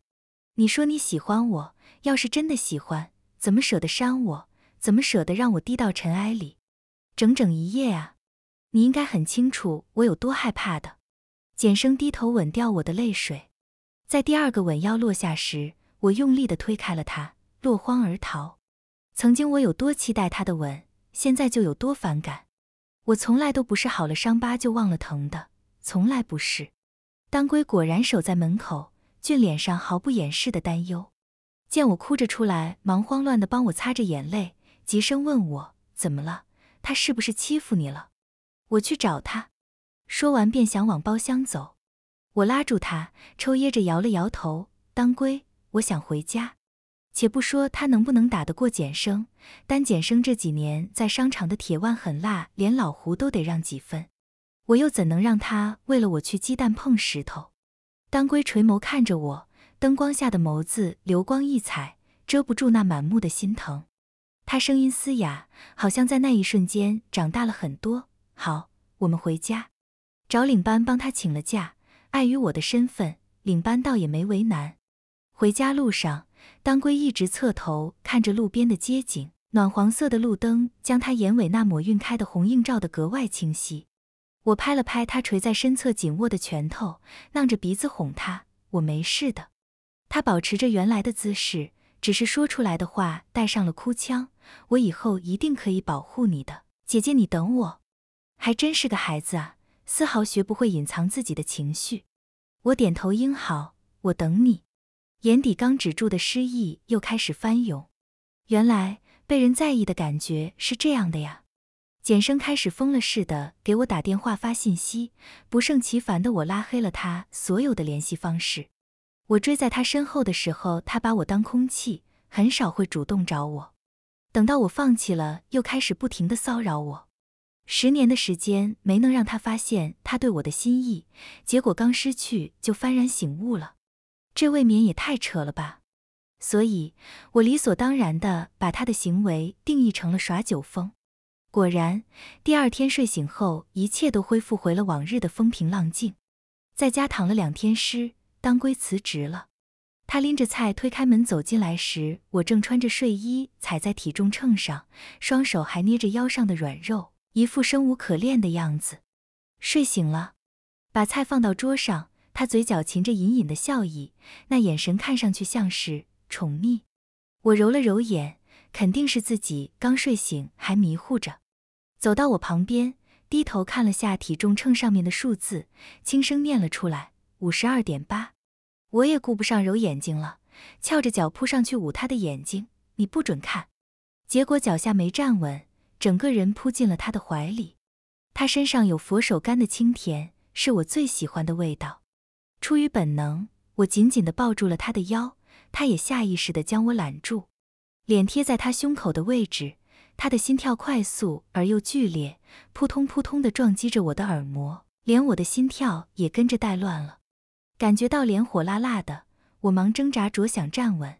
你说你喜欢我，要是真的喜欢，怎么舍得删我？怎么舍得让我低到尘埃里？整整一夜啊！你应该很清楚我有多害怕的。简生低头吻掉我的泪水，在第二个吻要落下时，我用力地推开了他，落荒而逃。曾经我有多期待他的吻，现在就有多反感。我从来都不是好了伤疤就忘了疼的，从来不是。当归果然守在门口，俊脸上毫不掩饰的担忧，见我哭着出来，忙慌乱的帮我擦着眼泪，急声问我怎么了？他是不是欺负你了？我去找他。说完便想往包厢走，我拉住他，抽噎着摇了摇头。当归，我想回家。且不说他能不能打得过简生，单简生这几年在商场的铁腕狠辣，连老胡都得让几分。我又怎能让他为了我去鸡蛋碰石头？当归垂眸看着我，灯光下的眸子流光溢彩，遮不住那满目的心疼。他声音嘶哑，好像在那一瞬间长大了很多。好，我们回家。找领班帮他请了假，碍于我的身份，领班倒也没为难。回家路上。当归一直侧头看着路边的街景，暖黄色的路灯将他眼尾那抹晕开的红映照得格外清晰。我拍了拍他垂在身侧紧握的拳头，囔着鼻子哄他：“我没事的。”他保持着原来的姿势，只是说出来的话带上了哭腔：“我以后一定可以保护你的姐姐，你等我。”还真是个孩子啊，丝毫学不会隐藏自己的情绪。我点头应好：“我等你。”眼底刚止住的失意又开始翻涌，原来被人在意的感觉是这样的呀！简生开始疯了似的给我打电话发信息，不胜其烦的我拉黑了他所有的联系方式。我追在他身后的时候，他把我当空气，很少会主动找我。等到我放弃了，又开始不停的骚扰我。十年的时间没能让他发现他对我的心意，结果刚失去就幡然醒悟了。这未免也太扯了吧！所以我理所当然的把他的行为定义成了耍酒疯。果然，第二天睡醒后，一切都恢复回了往日的风平浪静。在家躺了两天尸，当归辞职了。他拎着菜推开门走进来时，我正穿着睡衣踩在体重秤上，双手还捏着腰上的软肉，一副生无可恋的样子。睡醒了，把菜放到桌上。他嘴角噙着隐隐的笑意，那眼神看上去像是宠溺。我揉了揉眼，肯定是自己刚睡醒还迷糊着。走到我旁边，低头看了下体重秤上面的数字，轻声念了出来：五十二点八。我也顾不上揉眼睛了，翘着脚扑上去捂他的眼睛，你不准看。结果脚下没站稳，整个人扑进了他的怀里。他身上有佛手柑的清甜，是我最喜欢的味道。出于本能，我紧紧地抱住了他的腰，他也下意识地将我揽住，脸贴在他胸口的位置。他的心跳快速而又剧烈，扑通扑通地撞击着我的耳膜，连我的心跳也跟着带乱了。感觉到脸火辣辣的，我忙挣扎着想站稳。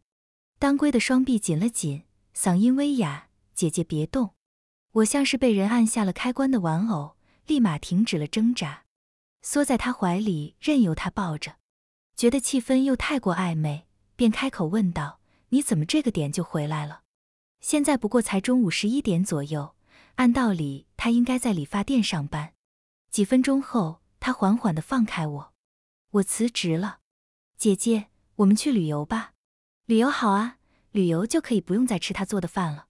当归的双臂紧了紧，嗓音微哑：“姐姐别动。”我像是被人按下了开关的玩偶，立马停止了挣扎。缩在他怀里，任由他抱着，觉得气氛又太过暧昧，便开口问道：“你怎么这个点就回来了？现在不过才中午十一点左右，按道理他应该在理发店上班。”几分钟后，他缓缓地放开我：“我辞职了，姐姐，我们去旅游吧。旅游好啊，旅游就可以不用再吃他做的饭了。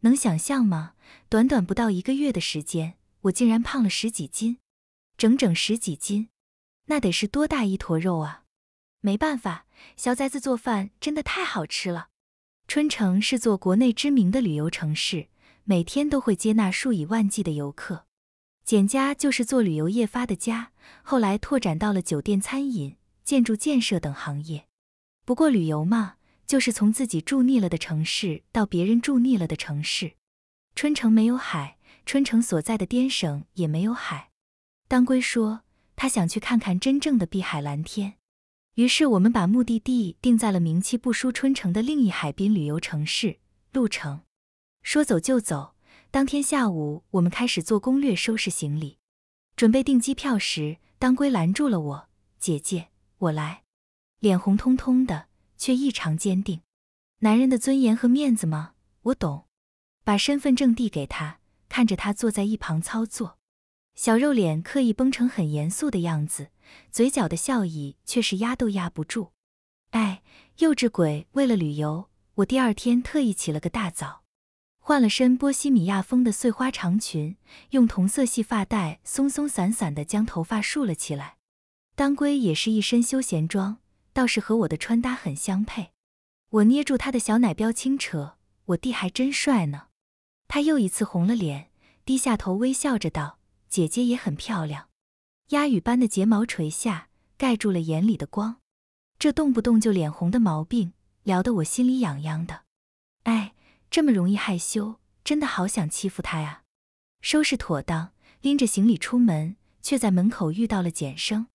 能想象吗？短短不到一个月的时间，我竟然胖了十几斤。”整整十几斤，那得是多大一坨肉啊！没办法，小崽子做饭真的太好吃了。春城是座国内知名的旅游城市，每天都会接纳数以万计的游客。简家就是做旅游业发的家，后来拓展到了酒店、餐饮、建筑建设等行业。不过旅游嘛，就是从自己住腻了的城市到别人住腻了的城市。春城没有海，春城所在的滇省也没有海。当归说：“他想去看看真正的碧海蓝天。”于是我们把目的地定在了名气不输春城的另一海滨旅游城市——鹿城。说走就走。当天下午，我们开始做攻略，收拾行李，准备订机票时，当归拦住了我：“姐姐，我来。”脸红通通的，却异常坚定。男人的尊严和面子吗？我懂。把身份证递给他，看着他坐在一旁操作。小肉脸刻意绷成很严肃的样子，嘴角的笑意却是压都压不住。哎，幼稚鬼，为了旅游，我第二天特意起了个大早，换了身波西米亚风的碎花长裙，用同色系发带松松散散的将头发束了起来。当归也是一身休闲装，倒是和我的穿搭很相配。我捏住他的小奶标轻扯，我弟还真帅呢。他又一次红了脸，低下头微笑着道。姐姐也很漂亮，鸦羽般的睫毛垂下，盖住了眼里的光。这动不动就脸红的毛病，撩得我心里痒痒的。哎，这么容易害羞，真的好想欺负她呀！收拾妥当，拎着行李出门，却在门口遇到了简生。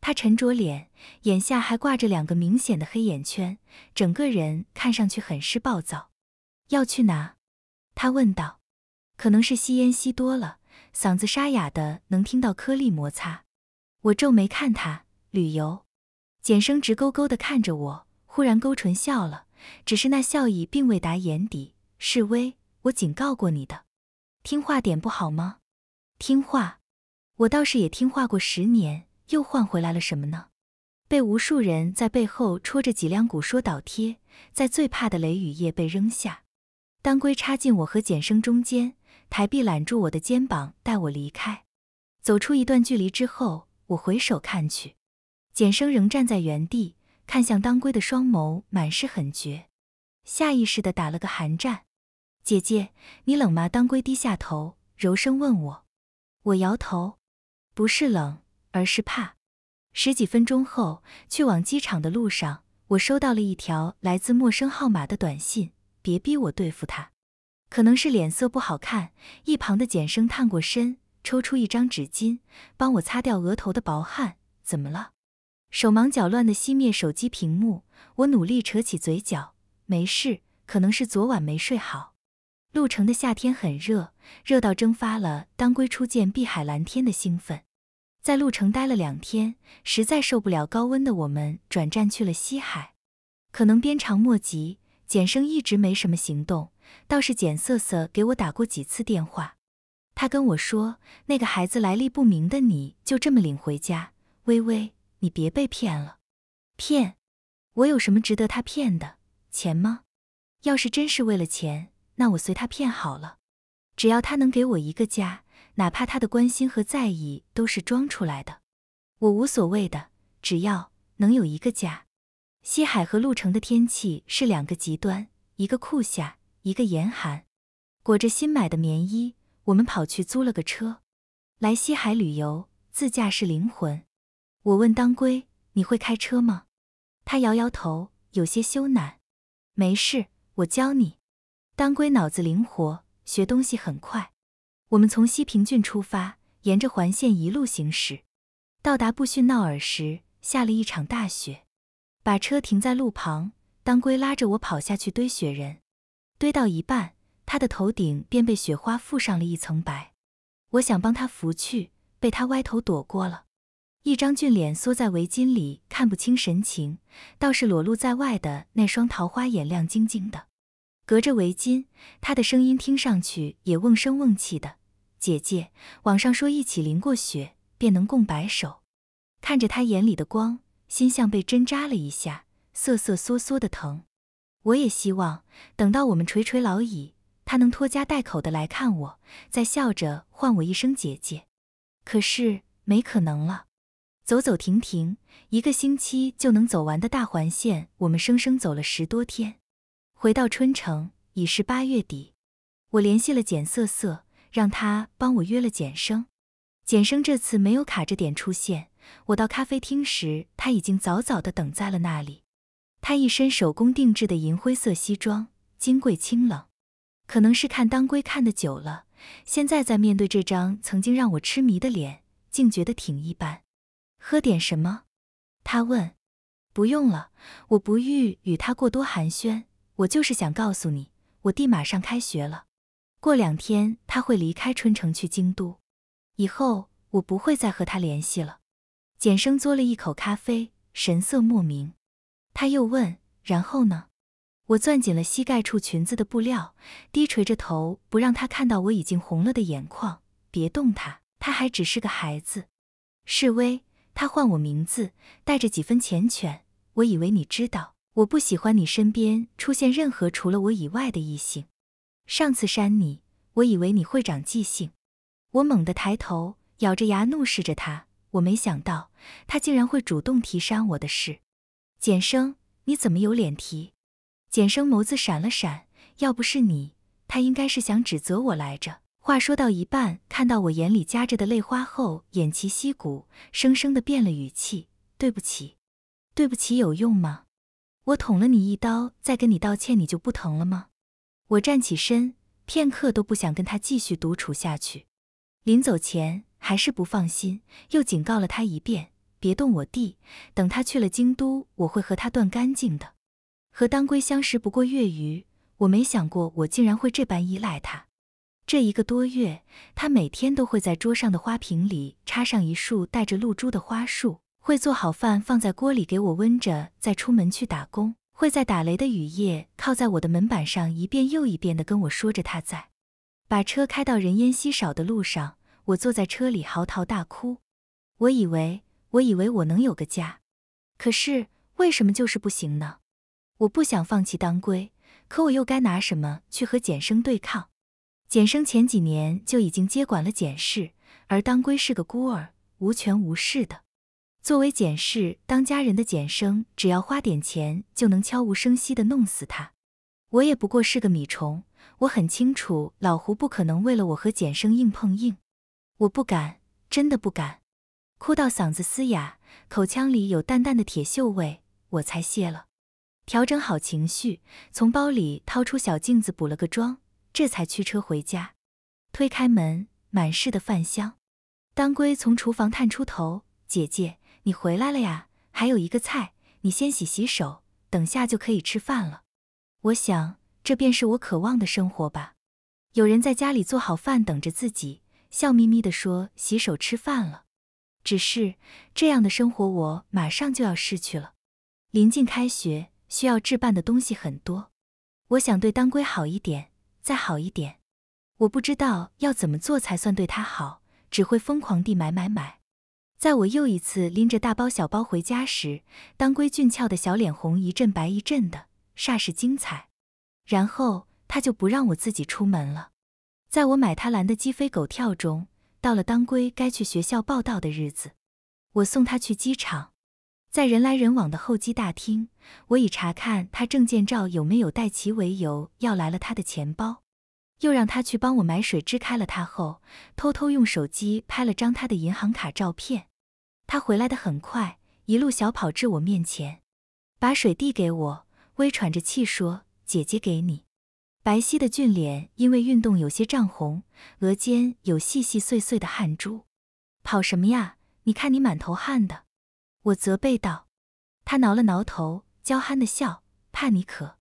他沉着脸，眼下还挂着两个明显的黑眼圈，整个人看上去很是暴躁。要去哪？他问道。可能是吸烟吸多了。嗓子沙哑的，能听到颗粒摩擦。我皱眉看他旅游，简生直勾勾的看着我，忽然勾唇笑了，只是那笑意并未达眼底。示威，我警告过你的，听话点不好吗？听话，我倒是也听话过十年，又换回来了什么呢？被无数人在背后戳着脊梁骨说倒贴，在最怕的雷雨夜被扔下。当归插进我和简生中间。抬臂揽住我的肩膀，带我离开。走出一段距离之后，我回首看去，简生仍站在原地，看向当归的双眸满是狠绝。下意识地打了个寒战。姐姐，你冷吗？当归低下头，柔声问我。我摇头，不是冷，而是怕。十几分钟后，去往机场的路上，我收到了一条来自陌生号码的短信：别逼我对付他。可能是脸色不好看，一旁的简生探过身，抽出一张纸巾，帮我擦掉额头的薄汗。怎么了？手忙脚乱的熄灭手机屏幕，我努力扯起嘴角，没事，可能是昨晚没睡好。鹿城的夏天很热，热到蒸发了当归初见碧海蓝天的兴奋。在鹿城待了两天，实在受不了高温的我们，转战去了西海。可能鞭长莫及，简生一直没什么行动。倒是简瑟瑟给我打过几次电话，他跟我说那个孩子来历不明的，你就这么领回家？微微，你别被骗了！骗？我有什么值得他骗的钱吗？要是真是为了钱，那我随他骗好了。只要他能给我一个家，哪怕他的关心和在意都是装出来的，我无所谓的。只要能有一个家。西海和鹿城的天气是两个极端，一个酷夏。一个严寒，裹着新买的棉衣，我们跑去租了个车，来西海旅游。自驾是灵魂。我问当归：“你会开车吗？”他摇摇头，有些羞赧。没事，我教你。当归脑子灵活，学东西很快。我们从西平郡出发，沿着环线一路行驶，到达布逊闹尔时，下了一场大雪，把车停在路旁。当归拉着我跑下去堆雪人。堆到一半，他的头顶便被雪花覆上了一层白。我想帮他拂去，被他歪头躲过了。一张俊脸缩在围巾里，看不清神情，倒是裸露在外的那双桃花眼亮晶晶的。隔着围巾，他的声音听上去也瓮声瓮气的。姐姐，网上说一起淋过雪，便能共白首。看着他眼里的光，心像被针扎了一下，瑟瑟缩缩的疼。我也希望等到我们垂垂老矣，他能拖家带口的来看我，再笑着唤我一声姐姐。可是没可能了。走走停停，一个星期就能走完的大环线，我们生生走了十多天。回到春城已是八月底。我联系了简瑟瑟，让他帮我约了简生。简生这次没有卡着点出现。我到咖啡厅时，他已经早早的等在了那里。他一身手工定制的银灰色西装，金贵清冷。可能是看当归看的久了，现在在面对这张曾经让我痴迷的脸，竟觉得挺一般。喝点什么？他问。不用了，我不欲与他过多寒暄。我就是想告诉你，我弟马上开学了，过两天他会离开春城去京都，以后我不会再和他联系了。简生嘬了一口咖啡，神色莫名。他又问：“然后呢？”我攥紧了膝盖处裙子的布料，低垂着头，不让他看到我已经红了的眼眶。别动他，他还只是个孩子。示威，他唤我名字，带着几分缱绻。我以为你知道，我不喜欢你身边出现任何除了我以外的异性。上次扇你，我以为你会长记性。我猛地抬头，咬着牙怒视着他。我没想到，他竟然会主动提删我的事。简生，你怎么有脸提？简生眸子闪了闪，要不是你，他应该是想指责我来着。话说到一半，看到我眼里夹着的泪花后，偃旗息鼓，生生的变了语气：“对不起，对不起，有用吗？我捅了你一刀，再跟你道歉，你就不疼了吗？”我站起身，片刻都不想跟他继续独处下去。临走前，还是不放心，又警告了他一遍。别动我弟，等他去了京都，我会和他断干净的。和当归相识不过月余，我没想过我竟然会这般依赖他。这一个多月，他每天都会在桌上的花瓶里插上一束带着露珠的花束，会做好饭放在锅里给我温着，再出门去打工。会在打雷的雨夜靠在我的门板上，一遍又一遍地跟我说着他在。把车开到人烟稀少的路上，我坐在车里嚎啕大哭。我以为。我以为我能有个家，可是为什么就是不行呢？我不想放弃当归，可我又该拿什么去和简生对抗？简生前几年就已经接管了简氏，而当归是个孤儿，无权无势的。作为简氏当家人的简生，只要花点钱就能悄无声息的弄死他。我也不过是个米虫，我很清楚老胡不可能为了我和简生硬碰硬，我不敢，真的不敢。哭到嗓子嘶哑，口腔里有淡淡的铁锈味，我才歇了，调整好情绪，从包里掏出小镜子补了个妆，这才驱车回家。推开门，满室的饭香。当归从厨房探出头：“姐姐，你回来了呀？还有一个菜，你先洗洗手，等下就可以吃饭了。”我想，这便是我渴望的生活吧。有人在家里做好饭等着自己，笑眯眯地说：“洗手吃饭了。”只是这样的生活，我马上就要失去了。临近开学，需要置办的东西很多，我想对当归好一点，再好一点。我不知道要怎么做才算对他好，只会疯狂地买买买。在我又一次拎着大包小包回家时，当归俊俏的小脸红一阵白一阵的，煞是精彩。然后他就不让我自己出门了。在我买他拦的鸡飞狗跳中。到了当归该去学校报道的日子，我送他去机场，在人来人往的候机大厅，我以查看他证件照有没有带齐为由要来了他的钱包，又让他去帮我买水，支开了他后，偷偷用手机拍了张他的银行卡照片。他回来的很快，一路小跑至我面前，把水递给我，微喘着气说：“姐姐，给你。”白皙的俊脸因为运动有些涨红，额间有细细碎碎的汗珠。跑什么呀？你看你满头汗的，我责备道。他挠了挠头，娇憨的笑，怕你渴。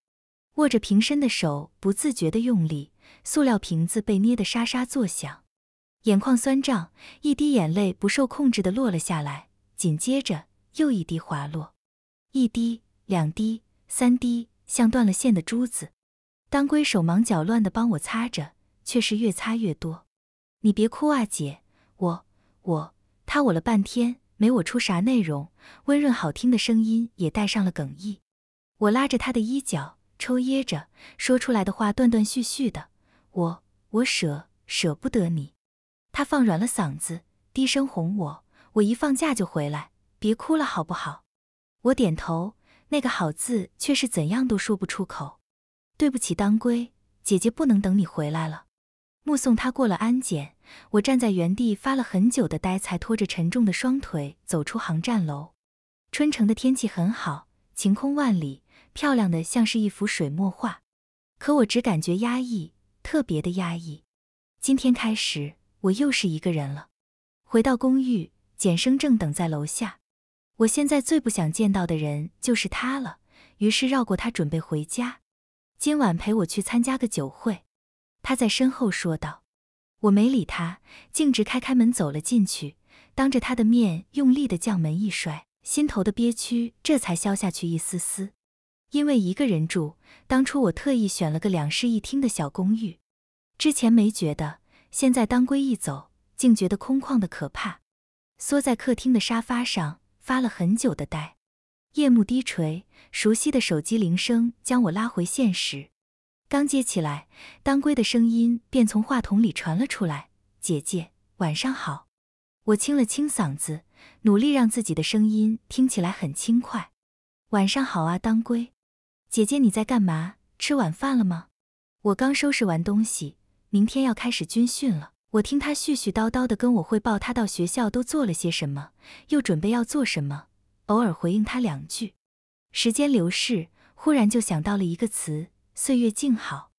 握着瓶身的手不自觉的用力，塑料瓶子被捏得沙沙作响。眼眶酸胀，一滴眼泪不受控制的落了下来，紧接着又一滴滑落，一滴，两滴，三滴，像断了线的珠子。当归手忙脚乱地帮我擦着，却是越擦越多。你别哭啊，姐！我、我、他我了半天，没我出啥内容，温润好听的声音也带上了哽咽。我拉着他的衣角，抽噎着说出来的话断断续续的。我、我舍舍不得你。他放软了嗓子，低声哄我：我一放假就回来，别哭了，好不好？我点头，那个好字却是怎样都说不出口。对不起，当归姐姐不能等你回来了。目送他过了安检，我站在原地发了很久的呆，才拖着沉重的双腿走出航站楼。春城的天气很好，晴空万里，漂亮的像是一幅水墨画。可我只感觉压抑，特别的压抑。今天开始，我又是一个人了。回到公寓，简生正等在楼下。我现在最不想见到的人就是他了，于是绕过他准备回家。今晚陪我去参加个酒会，他在身后说道。我没理他，径直开开门走了进去，当着他的面用力的将门一摔，心头的憋屈这才消下去一丝丝。因为一个人住，当初我特意选了个两室一厅的小公寓，之前没觉得，现在当归一走，竟觉得空旷的可怕，缩在客厅的沙发上发了很久的呆。夜幕低垂，熟悉的手机铃声将我拉回现实。刚接起来，当归的声音便从话筒里传了出来：“姐姐，晚上好。”我清了清嗓子，努力让自己的声音听起来很轻快：“晚上好啊，当归。姐姐你在干嘛？吃晚饭了吗？”我刚收拾完东西，明天要开始军训了。我听他絮絮叨叨地跟我汇报他到学校都做了些什么，又准备要做什么。偶尔回应他两句，时间流逝，忽然就想到了一个词：岁月静好。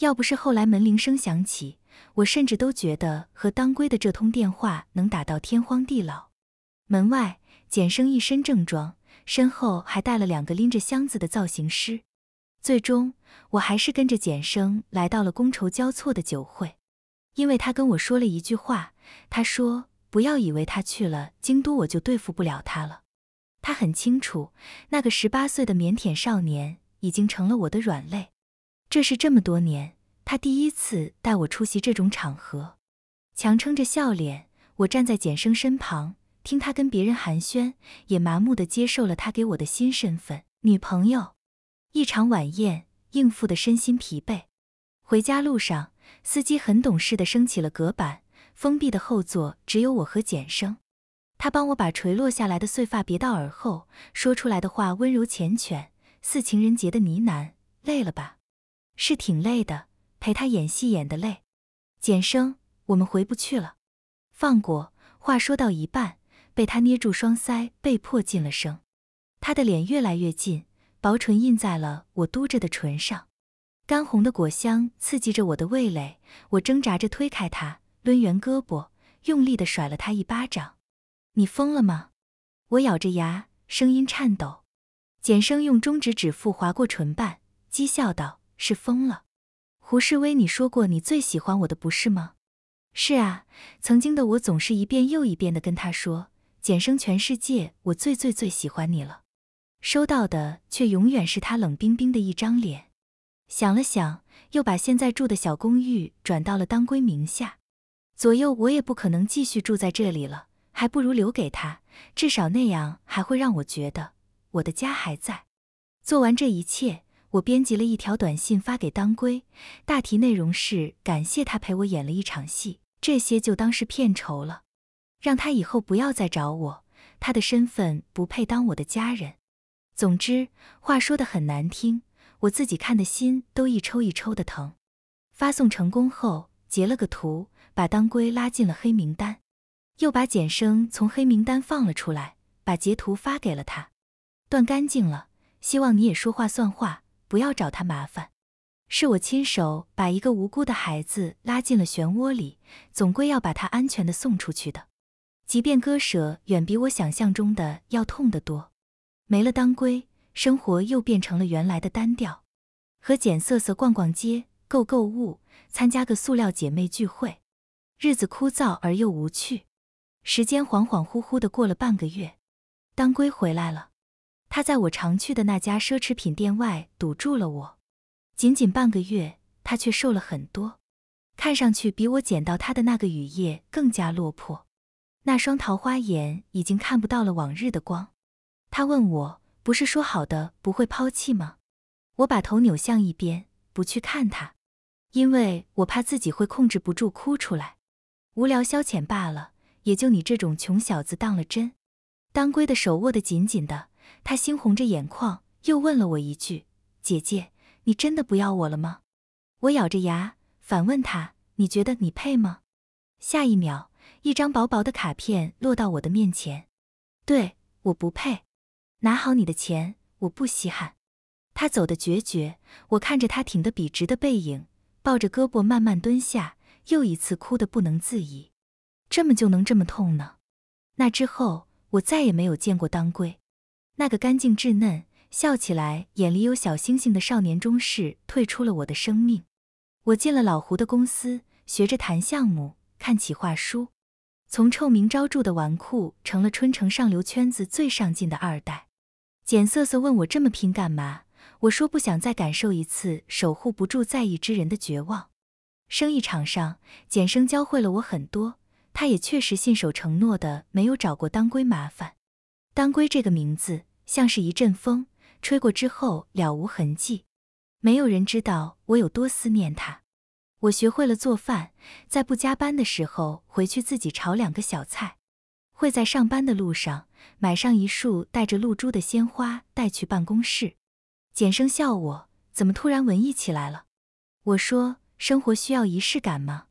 要不是后来门铃声响起，我甚至都觉得和当归的这通电话能打到天荒地老。门外，简生一身正装，身后还带了两个拎着箱子的造型师。最终，我还是跟着简生来到了觥筹交错的酒会，因为他跟我说了一句话。他说：“不要以为他去了京都，我就对付不了他了。”他很清楚，那个十八岁的腼腆少年已经成了我的软肋。这是这么多年他第一次带我出席这种场合，强撑着笑脸。我站在简生身旁，听他跟别人寒暄，也麻木地接受了他给我的新身份——女朋友。一场晚宴应付的身心疲惫，回家路上，司机很懂事地升起了隔板，封闭的后座只有我和简生。他帮我把垂落下来的碎发别到耳后，说出来的话温柔缱绻，似情人节的呢喃。累了吧？是挺累的，陪他演戏演的累。简生，我们回不去了。放过。话说到一半，被他捏住双腮，被迫进了声。他的脸越来越近，薄唇印在了我嘟着的唇上，干红的果香刺激着我的味蕾。我挣扎着推开他，抡圆胳膊，用力地甩了他一巴掌。你疯了吗？我咬着牙，声音颤抖。简生用中指指腹划过唇瓣，讥笑道：“是疯了。”胡适威，你说过你最喜欢我的，不是吗？是啊，曾经的我总是一遍又一遍地跟他说：“简生，全世界我最最最喜欢你了。”收到的却永远是他冷冰冰的一张脸。想了想，又把现在住的小公寓转到了当归名下。左右我也不可能继续住在这里了。还不如留给他，至少那样还会让我觉得我的家还在。做完这一切，我编辑了一条短信发给当归，大体内容是感谢他陪我演了一场戏，这些就当是片酬了，让他以后不要再找我，他的身份不配当我的家人。总之，话说的很难听，我自己看的心都一抽一抽的疼。发送成功后，截了个图，把当归拉进了黑名单。又把简生从黑名单放了出来，把截图发给了他，断干净了。希望你也说话算话，不要找他麻烦。是我亲手把一个无辜的孩子拉进了漩涡里，总归要把他安全的送出去的。即便割舍远比我想象中的要痛得多。没了当归，生活又变成了原来的单调，和简瑟瑟逛逛街、购购物、参加个塑料姐妹聚会，日子枯燥而又无趣。时间恍恍惚惚的过了半个月，当归回来了。他在我常去的那家奢侈品店外堵住了我。仅仅半个月，他却瘦了很多，看上去比我捡到他的那个雨夜更加落魄。那双桃花眼已经看不到了往日的光。他问我：“不是说好的不会抛弃吗？”我把头扭向一边，不去看他，因为我怕自己会控制不住哭出来。无聊消遣罢了。也就你这种穷小子当了真，当归的手握得紧紧的，他猩红着眼眶，又问了我一句：“姐姐，你真的不要我了吗？”我咬着牙反问他：“你觉得你配吗？”下一秒，一张薄薄的卡片落到我的面前。“对，我不配，拿好你的钱，我不稀罕。”他走的决绝，我看着他挺得笔直的背影，抱着胳膊慢慢蹲下，又一次哭得不能自已。这么就能这么痛呢？那之后我再也没有见过当归，那个干净稚嫩、笑起来眼里有小星星的少年中士退出了我的生命。我进了老胡的公司，学着谈项目、看企划书，从臭名昭著的纨绔成了春城上流圈子最上进的二代。简瑟瑟问我这么拼干嘛？我说不想再感受一次守护不住在意之人的绝望。生意场上，简生教会了我很多。他也确实信守承诺的，没有找过当归麻烦。当归这个名字，像是一阵风吹过之后了无痕迹，没有人知道我有多思念他。我学会了做饭，在不加班的时候回去自己炒两个小菜，会在上班的路上买上一束带着露珠的鲜花带去办公室。简生笑我，怎么突然文艺起来了？我说：生活需要仪式感吗？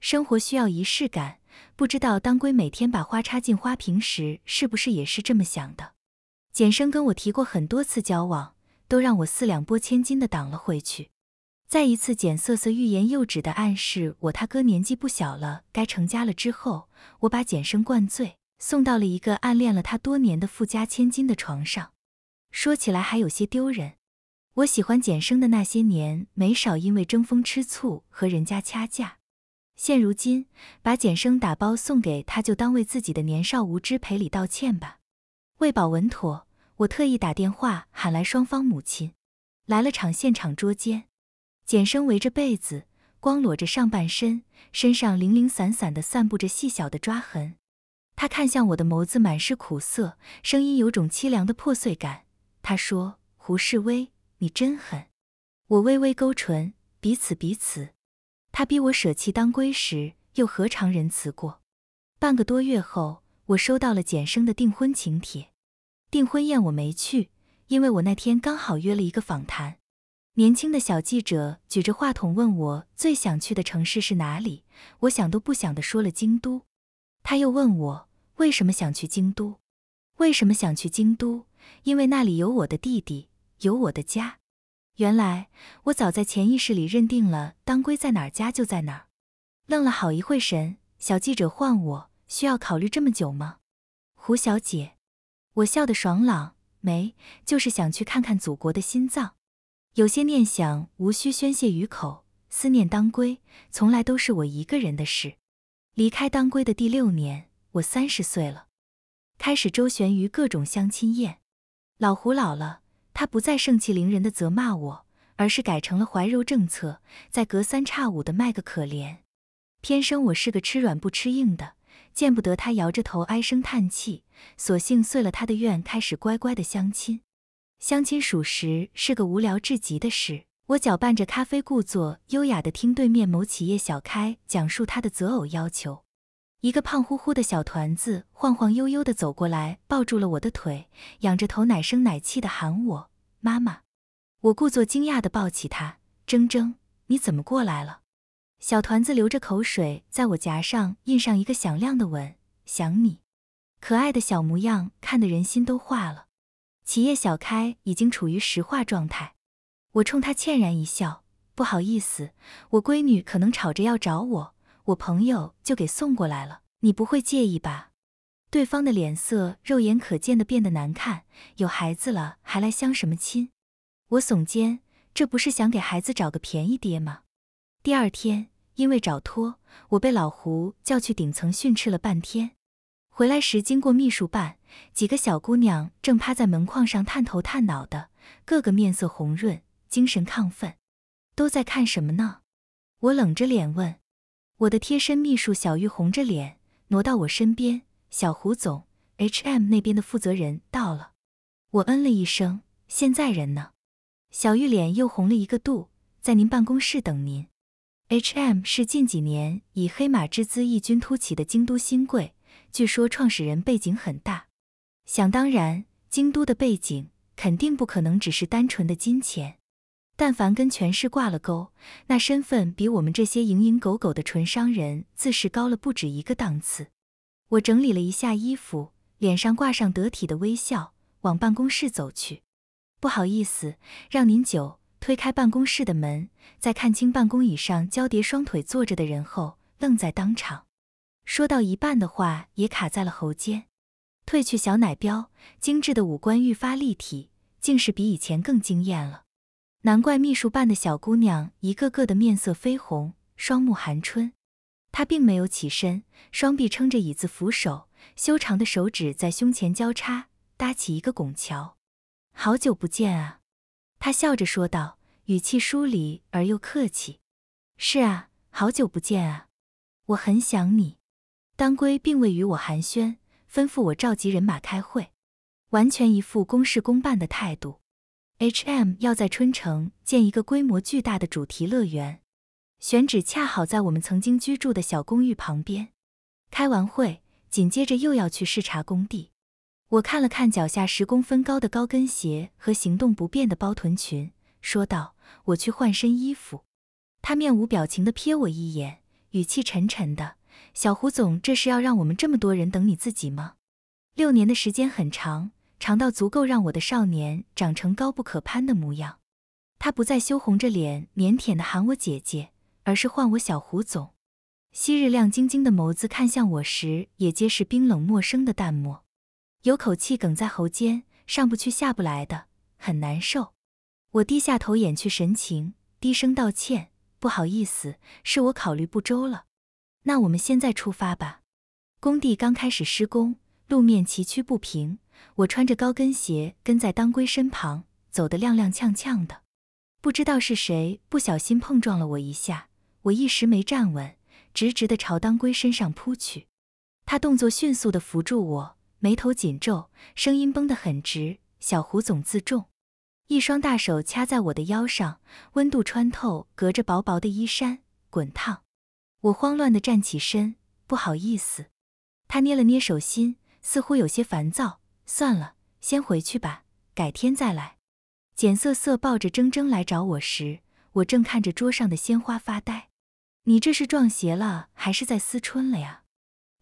生活需要仪式感。不知道当归每天把花插进花瓶时，是不是也是这么想的？简生跟我提过很多次交往，都让我四两拨千斤的挡了回去。再一次简瑟瑟欲言又止的暗示我他哥年纪不小了，该成家了之后，我把简生灌醉，送到了一个暗恋了他多年的富家千金的床上。说起来还有些丢人。我喜欢简生的那些年，没少因为争风吃醋和人家掐架。现如今，把简生打包送给他，就当为自己的年少无知赔礼道歉吧。为保稳妥，我特意打电话喊来双方母亲，来了场现场捉奸。简生围着被子，光裸着上半身，身上零零散散的散布着细小的抓痕。他看向我的眸子满是苦涩，声音有种凄凉的破碎感。他说：“胡适威，你真狠。”我微微勾唇，彼此彼此。他逼我舍弃当归时，又何尝仁慈过？半个多月后，我收到了简生的订婚请帖。订婚宴我没去，因为我那天刚好约了一个访谈。年轻的小记者举着话筒问我最想去的城市是哪里，我想都不想的说了京都。他又问我为什么想去京都，为什么想去京都？因为那里有我的弟弟，有我的家。原来我早在潜意识里认定了当归在哪儿家就在哪儿，愣了好一会神。小记者唤我，需要考虑这么久吗？胡小姐，我笑得爽朗，没，就是想去看看祖国的心脏。有些念想无需宣泄于口，思念当归从来都是我一个人的事。离开当归的第六年，我三十岁了，开始周旋于各种相亲宴。老胡老了。他不再盛气凌人的责骂我，而是改成了怀柔政策，在隔三差五的卖个可怜。偏生我是个吃软不吃硬的，见不得他摇着头唉声叹气，索性遂了他的愿，开始乖乖的相亲。相亲属实是个无聊至极的事，我搅拌着咖啡，故作优雅的听对面某企业小开讲述他的择偶要求。一个胖乎乎的小团子晃晃悠悠的走过来，抱住了我的腿，仰着头奶声奶气的喊我妈妈。我故作惊讶的抱起他，铮铮，你怎么过来了？小团子流着口水，在我颊上印上一个响亮的吻，想你，可爱的小模样，看得人心都化了。企业小开已经处于石化状态，我冲他歉然一笑，不好意思，我闺女可能吵着要找我。我朋友就给送过来了，你不会介意吧？对方的脸色肉眼可见的变得难看，有孩子了还来相什么亲？我耸肩，这不是想给孩子找个便宜爹吗？第二天因为找托，我被老胡叫去顶层训斥了半天。回来时经过秘书办，几个小姑娘正趴在门框上探头探脑的，个个面色红润，精神亢奋，都在看什么呢？我冷着脸问。我的贴身秘书小玉红着脸挪到我身边，小胡总，H&M 那边的负责人到了。我嗯了一声，现在人呢？小玉脸又红了一个度，在您办公室等您。H&M 是近几年以黑马之姿异军突起的京都新贵，据说创始人背景很大。想当然，京都的背景肯定不可能只是单纯的金钱。但凡跟权势挂了钩，那身份比我们这些蝇营狗苟的纯商人自是高了不止一个档次。我整理了一下衣服，脸上挂上得体的微笑，往办公室走去。不好意思让您久。推开办公室的门，在看清办公椅上交叠双腿坐着的人后，愣在当场。说到一半的话也卡在了喉间。褪去小奶膘，精致的五官愈发立体，竟是比以前更惊艳了。难怪秘书办的小姑娘一个个的面色绯红，双目含春。她并没有起身，双臂撑着椅子扶手，修长的手指在胸前交叉搭起一个拱桥。好久不见啊，她笑着说道，语气疏离而又客气。是啊，好久不见啊，我很想你。当归并未与我寒暄，吩咐我召集人马开会，完全一副公事公办的态度。H&M 要在春城建一个规模巨大的主题乐园，选址恰好在我们曾经居住的小公寓旁边。开完会，紧接着又要去视察工地。我看了看脚下十公分高的高跟鞋和行动不便的包臀裙，说道：“我去换身衣服。”他面无表情地瞥我一眼，语气沉沉的：“小胡总，这是要让我们这么多人等你自己吗？”六年的时间很长。长到足够让我的少年长成高不可攀的模样，他不再羞红着脸、腼腆地喊我姐姐，而是唤我小胡总。昔日亮晶晶的眸子看向我时，也皆是冰冷、陌生的淡漠。有口气梗在喉间，上不去，下不来的，很难受。我低下头掩去神情，低声道歉：“不好意思，是我考虑不周了。”那我们现在出发吧。工地刚开始施工，路面崎岖不平。我穿着高跟鞋跟在当归身旁，走得踉踉跄跄的。不知道是谁不小心碰撞了我一下，我一时没站稳，直直的朝当归身上扑去。他动作迅速的扶住我，眉头紧皱，声音绷得很直：“小胡总自重。”一双大手掐在我的腰上，温度穿透隔着薄薄的衣衫，滚烫。我慌乱的站起身，不好意思。他捏了捏手心，似乎有些烦躁。算了，先回去吧，改天再来。简瑟瑟抱着铮铮来找我时，我正看着桌上的鲜花发呆。你这是撞邪了，还是在思春了呀？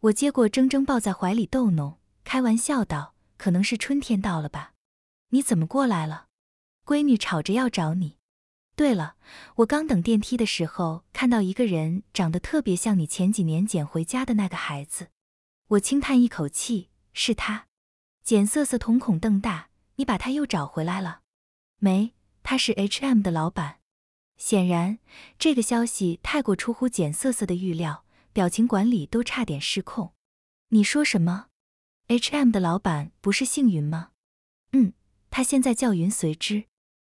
我接过铮铮抱在怀里，逗弄，开玩笑道：“可能是春天到了吧。”你怎么过来了？闺女吵着要找你。对了，我刚等电梯的时候，看到一个人长得特别像你前几年捡回家的那个孩子。我轻叹一口气：“是他。”简瑟瑟瞳孔瞪大，你把他又找回来了？没，他是 H M 的老板。显然，这个消息太过出乎简瑟瑟的预料，表情管理都差点失控。你说什么？H M 的老板不是姓云吗？嗯，他现在叫云随之。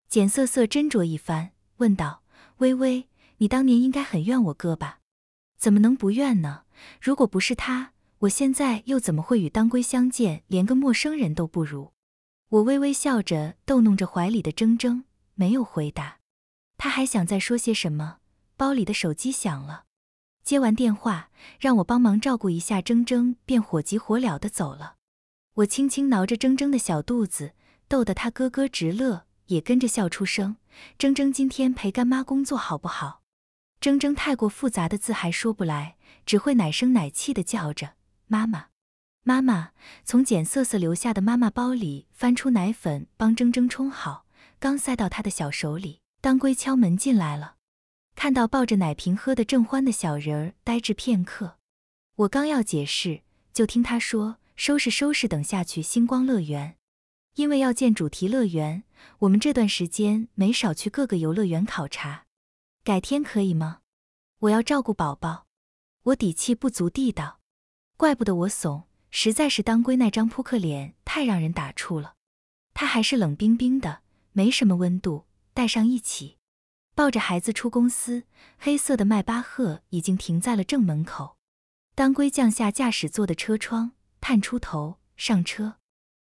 简瑟瑟斟酌一番，问道：“微微，你当年应该很怨我哥吧？怎么能不怨呢？如果不是他……”我现在又怎么会与当归相见，连个陌生人都不如。我微微笑着逗弄着怀里的铮铮，没有回答。他还想再说些什么，包里的手机响了。接完电话，让我帮忙照顾一下铮铮，便火急火燎地走了。我轻轻挠着铮铮的小肚子，逗得他咯咯直乐，也跟着笑出声。铮铮今天陪干妈工作好不好？铮铮太过复杂的字还说不来，只会奶声奶气地叫着。妈妈，妈妈从简瑟瑟留下的妈妈包里翻出奶粉，帮铮铮冲好，刚塞到他的小手里，当归敲门进来了，看到抱着奶瓶喝的正欢的小人儿，呆滞片刻。我刚要解释，就听他说：“收拾收拾，等下去星光乐园，因为要建主题乐园，我们这段时间没少去各个游乐园考察，改天可以吗？我要照顾宝宝。”我底气不足地道。怪不得我怂，实在是当归那张扑克脸太让人打怵了。他还是冷冰冰的，没什么温度。带上一起，抱着孩子出公司，黑色的迈巴赫已经停在了正门口。当归降下驾驶座的车窗，探出头上车。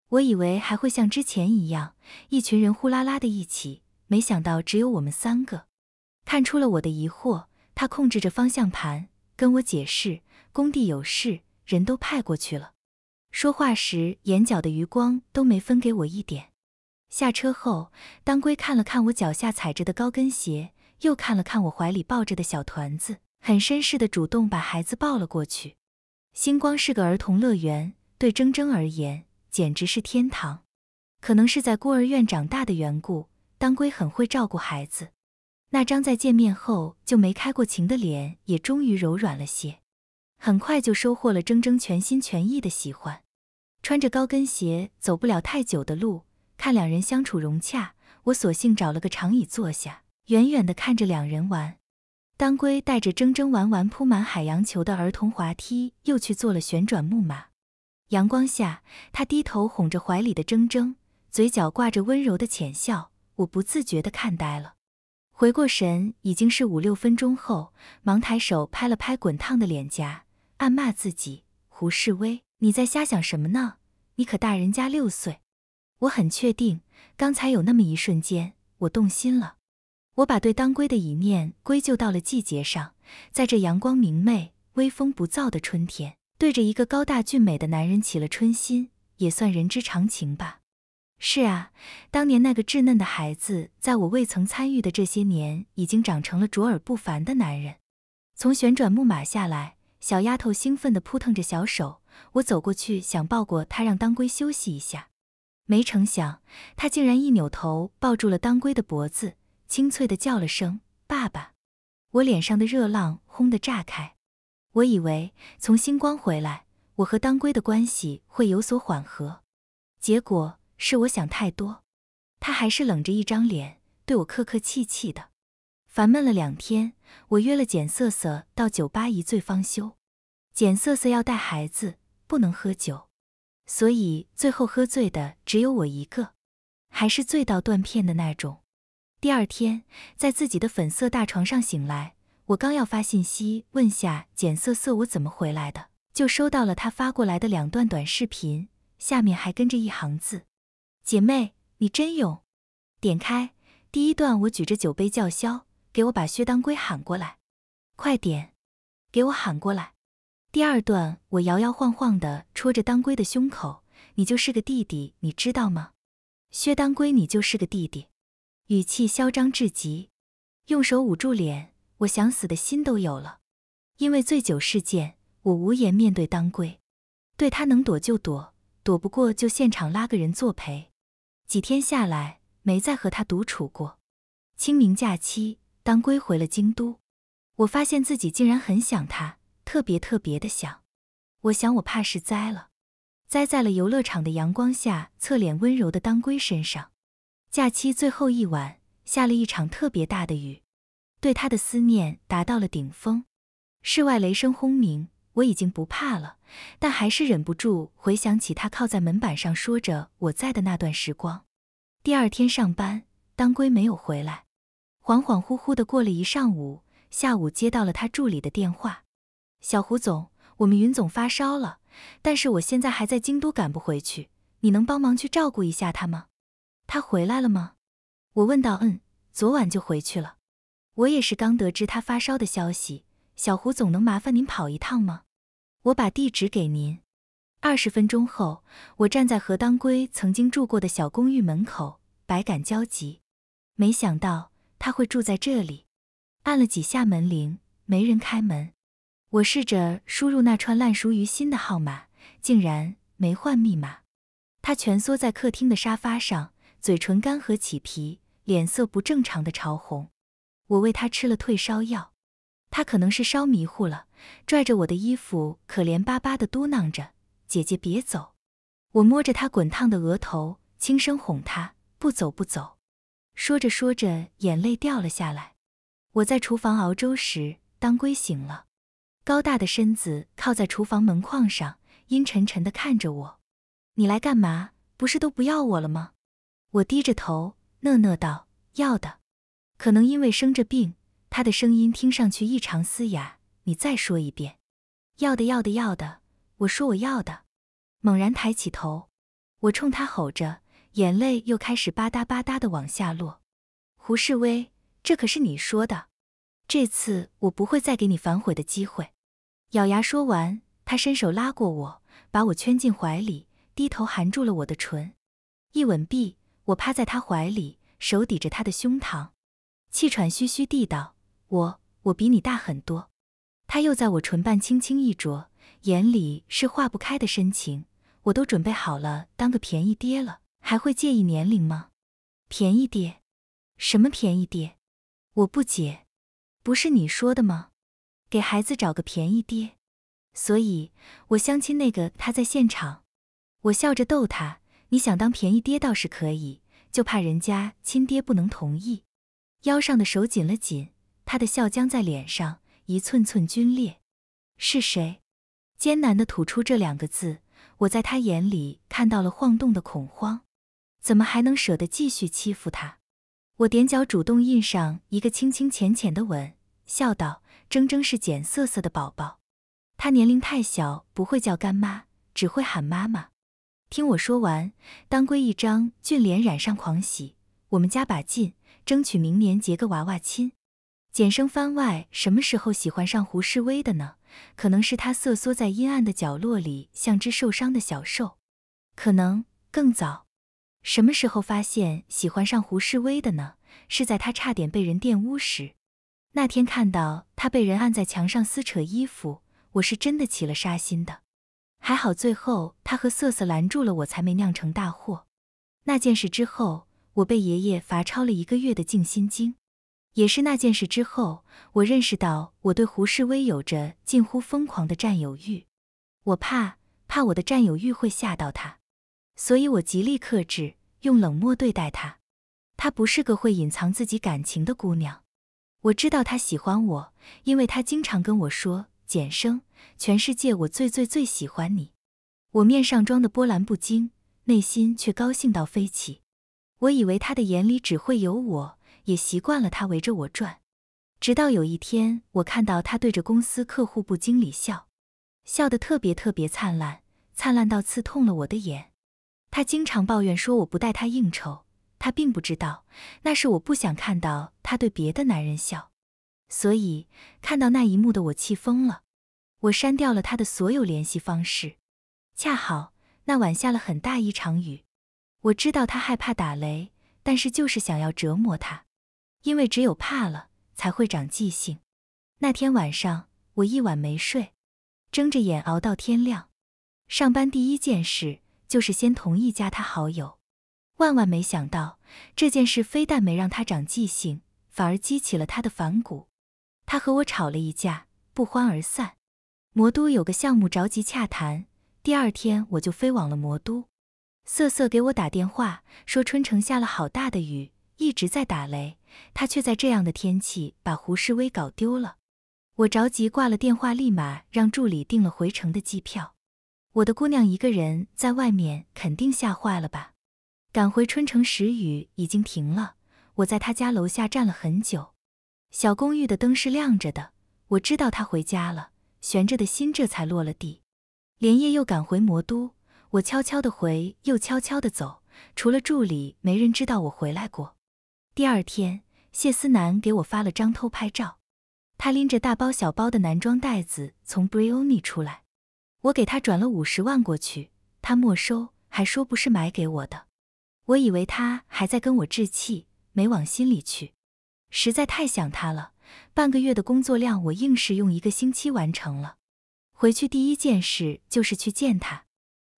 我以为还会像之前一样，一群人呼啦啦的一起，没想到只有我们三个。看出了我的疑惑，他控制着方向盘跟我解释，工地有事。人都派过去了，说话时眼角的余光都没分给我一点。下车后，当归看了看我脚下踩着的高跟鞋，又看了看我怀里抱着的小团子，很绅士的主动把孩子抱了过去。星光是个儿童乐园，对铮铮而言简直是天堂。可能是在孤儿院长大的缘故，当归很会照顾孩子。那张在见面后就没开过情的脸，也终于柔软了些。很快就收获了铮铮全心全意的喜欢，穿着高跟鞋走不了太久的路，看两人相处融洽，我索性找了个长椅坐下，远远地看着两人玩。当归带着铮铮玩完铺满海洋球的儿童滑梯，又去坐了旋转木马。阳光下，他低头哄着怀里的铮铮，嘴角挂着温柔的浅笑。我不自觉地看呆了，回过神已经是五六分钟后，忙抬手拍了拍滚烫的脸颊。暗骂自己胡世威，你在瞎想什么呢？你可大人家六岁，我很确定，刚才有那么一瞬间，我动心了。我把对当归的一念归咎到了季节上，在这阳光明媚、微风不燥的春天，对着一个高大俊美的男人起了春心，也算人之常情吧。是啊，当年那个稚嫩的孩子，在我未曾参与的这些年，已经长成了卓尔不凡的男人。从旋转木马下来。小丫头兴奋地扑腾着小手，我走过去想抱过她，让当归休息一下，没成想她竟然一扭头抱住了当归的脖子，清脆的叫了声“爸爸”，我脸上的热浪轰的炸开。我以为从星光回来，我和当归的关系会有所缓和，结果是我想太多，他还是冷着一张脸对我客客气气的。烦闷了两天，我约了简瑟瑟到酒吧一醉方休。简瑟瑟要带孩子，不能喝酒，所以最后喝醉的只有我一个，还是醉到断片的那种。第二天在自己的粉色大床上醒来，我刚要发信息问下简瑟瑟我怎么回来的，就收到了她发过来的两段短视频，下面还跟着一行字：“姐妹，你真勇。”点开第一段，我举着酒杯叫嚣。给我把薛当归喊过来，快点，给我喊过来。第二段，我摇摇晃晃的戳着当归的胸口，你就是个弟弟，你知道吗？薛当归，你就是个弟弟，语气嚣张至极，用手捂住脸，我想死的心都有了。因为醉酒事件，我无颜面对当归，对他能躲就躲，躲不过就现场拉个人作陪。几天下来，没再和他独处过。清明假期。当归回了京都，我发现自己竟然很想他，特别特别的想。我想我怕是栽了，栽在了游乐场的阳光下，侧脸温柔的当归身上。假期最后一晚，下了一场特别大的雨，对他的思念达到了顶峰。室外雷声轰鸣，我已经不怕了，但还是忍不住回想起他靠在门板上说着“我在”的那段时光。第二天上班，当归没有回来。恍恍惚惚的过了一上午，下午接到了他助理的电话：“小胡总，我们云总发烧了，但是我现在还在京都赶不回去，你能帮忙去照顾一下他吗？”“他回来了吗？”我问道。“嗯，昨晚就回去了。”“我也是刚得知他发烧的消息，小胡总能麻烦您跑一趟吗？”“我把地址给您。”二十分钟后，我站在何当归曾经住过的小公寓门口，百感交集，没想到。他会住在这里。按了几下门铃，没人开门。我试着输入那串烂熟于心的号码，竟然没换密码。他蜷缩在客厅的沙发上，嘴唇干涸起皮，脸色不正常的潮红。我喂他吃了退烧药。他可能是烧迷糊了，拽着我的衣服，可怜巴巴的嘟囔着：“姐姐别走。”我摸着他滚烫的额头，轻声哄他：“不走不走。”说着说着，眼泪掉了下来。我在厨房熬粥时，当归醒了，高大的身子靠在厨房门框上，阴沉沉地看着我：“你来干嘛？不是都不要我了吗？”我低着头，讷讷道：“要的。”可能因为生着病，他的声音听上去异常嘶哑。“你再说一遍，要的，要的，要的。”我说：“我要的。”猛然抬起头，我冲他吼着。眼泪又开始吧嗒吧嗒的往下落。胡世威，这可是你说的，这次我不会再给你反悔的机会。咬牙说完，他伸手拉过我，把我圈进怀里，低头含住了我的唇，一吻毕，我趴在他怀里，手抵着他的胸膛，气喘吁吁地道：“我，我比你大很多。”他又在我唇瓣轻轻一啄，眼里是化不开的深情。我都准备好了，当个便宜爹了。还会介意年龄吗？便宜爹，什么便宜爹？我不解，不是你说的吗？给孩子找个便宜爹。所以，我相亲那个他在现场，我笑着逗他，你想当便宜爹倒是可以，就怕人家亲爹不能同意。腰上的手紧了紧，他的笑僵在脸上，一寸寸皲裂。是谁？艰难的吐出这两个字，我在他眼里看到了晃动的恐慌。怎么还能舍得继续欺负他？我踮脚主动印上一个清清浅浅的吻，笑道：“铮铮是简瑟瑟的宝宝，他年龄太小，不会叫干妈，只会喊妈妈。”听我说完，当归一张俊脸染上狂喜。我们加把劲，争取明年结个娃娃亲。简生番外，什么时候喜欢上胡世威的呢？可能是他瑟缩在阴暗的角落里，像只受伤的小兽。可能更早。什么时候发现喜欢上胡世威的呢？是在他差点被人玷污时。那天看到他被人按在墙上撕扯衣服，我是真的起了杀心的。还好最后他和瑟瑟拦住了我，才没酿成大祸。那件事之后，我被爷爷罚抄了一个月的《静心经》。也是那件事之后，我认识到我对胡世威有着近乎疯狂的占有欲。我怕，怕我的占有欲会吓到他。所以我极力克制，用冷漠对待他。她不是个会隐藏自己感情的姑娘。我知道她喜欢我，因为她经常跟我说：“简生，全世界我最最最喜欢你。”我面上装的波澜不惊，内心却高兴到飞起。我以为他的眼里只会有我，也习惯了他围着我转。直到有一天，我看到他对着公司客户部经理笑，笑得特别特别灿烂，灿烂到刺痛了我的眼。他经常抱怨说我不带他应酬，他并不知道那是我不想看到他对别的男人笑，所以看到那一幕的我气疯了，我删掉了他的所有联系方式。恰好那晚下了很大一场雨，我知道他害怕打雷，但是就是想要折磨他，因为只有怕了才会长记性。那天晚上我一晚没睡，睁着眼熬到天亮。上班第一件事。就是先同意加他好友，万万没想到这件事非但没让他长记性，反而激起了他的反骨。他和我吵了一架，不欢而散。魔都有个项目着急洽谈，第二天我就飞往了魔都。瑟瑟给我打电话说，春城下了好大的雨，一直在打雷，他却在这样的天气把胡世威搞丢了。我着急挂了电话，立马让助理订了回程的机票。我的姑娘一个人在外面，肯定吓坏了吧？赶回春城时雨已经停了，我在她家楼下站了很久。小公寓的灯是亮着的，我知道她回家了，悬着的心这才落了地。连夜又赶回魔都，我悄悄的回，又悄悄的走，除了助理，没人知道我回来过。第二天，谢思南给我发了张偷拍照，他拎着大包小包的男装袋子从 Brioni 出来。我给他转了五十万过去，他没收，还说不是买给我的。我以为他还在跟我置气，没往心里去。实在太想他了，半个月的工作量我硬是用一个星期完成了。回去第一件事就是去见他，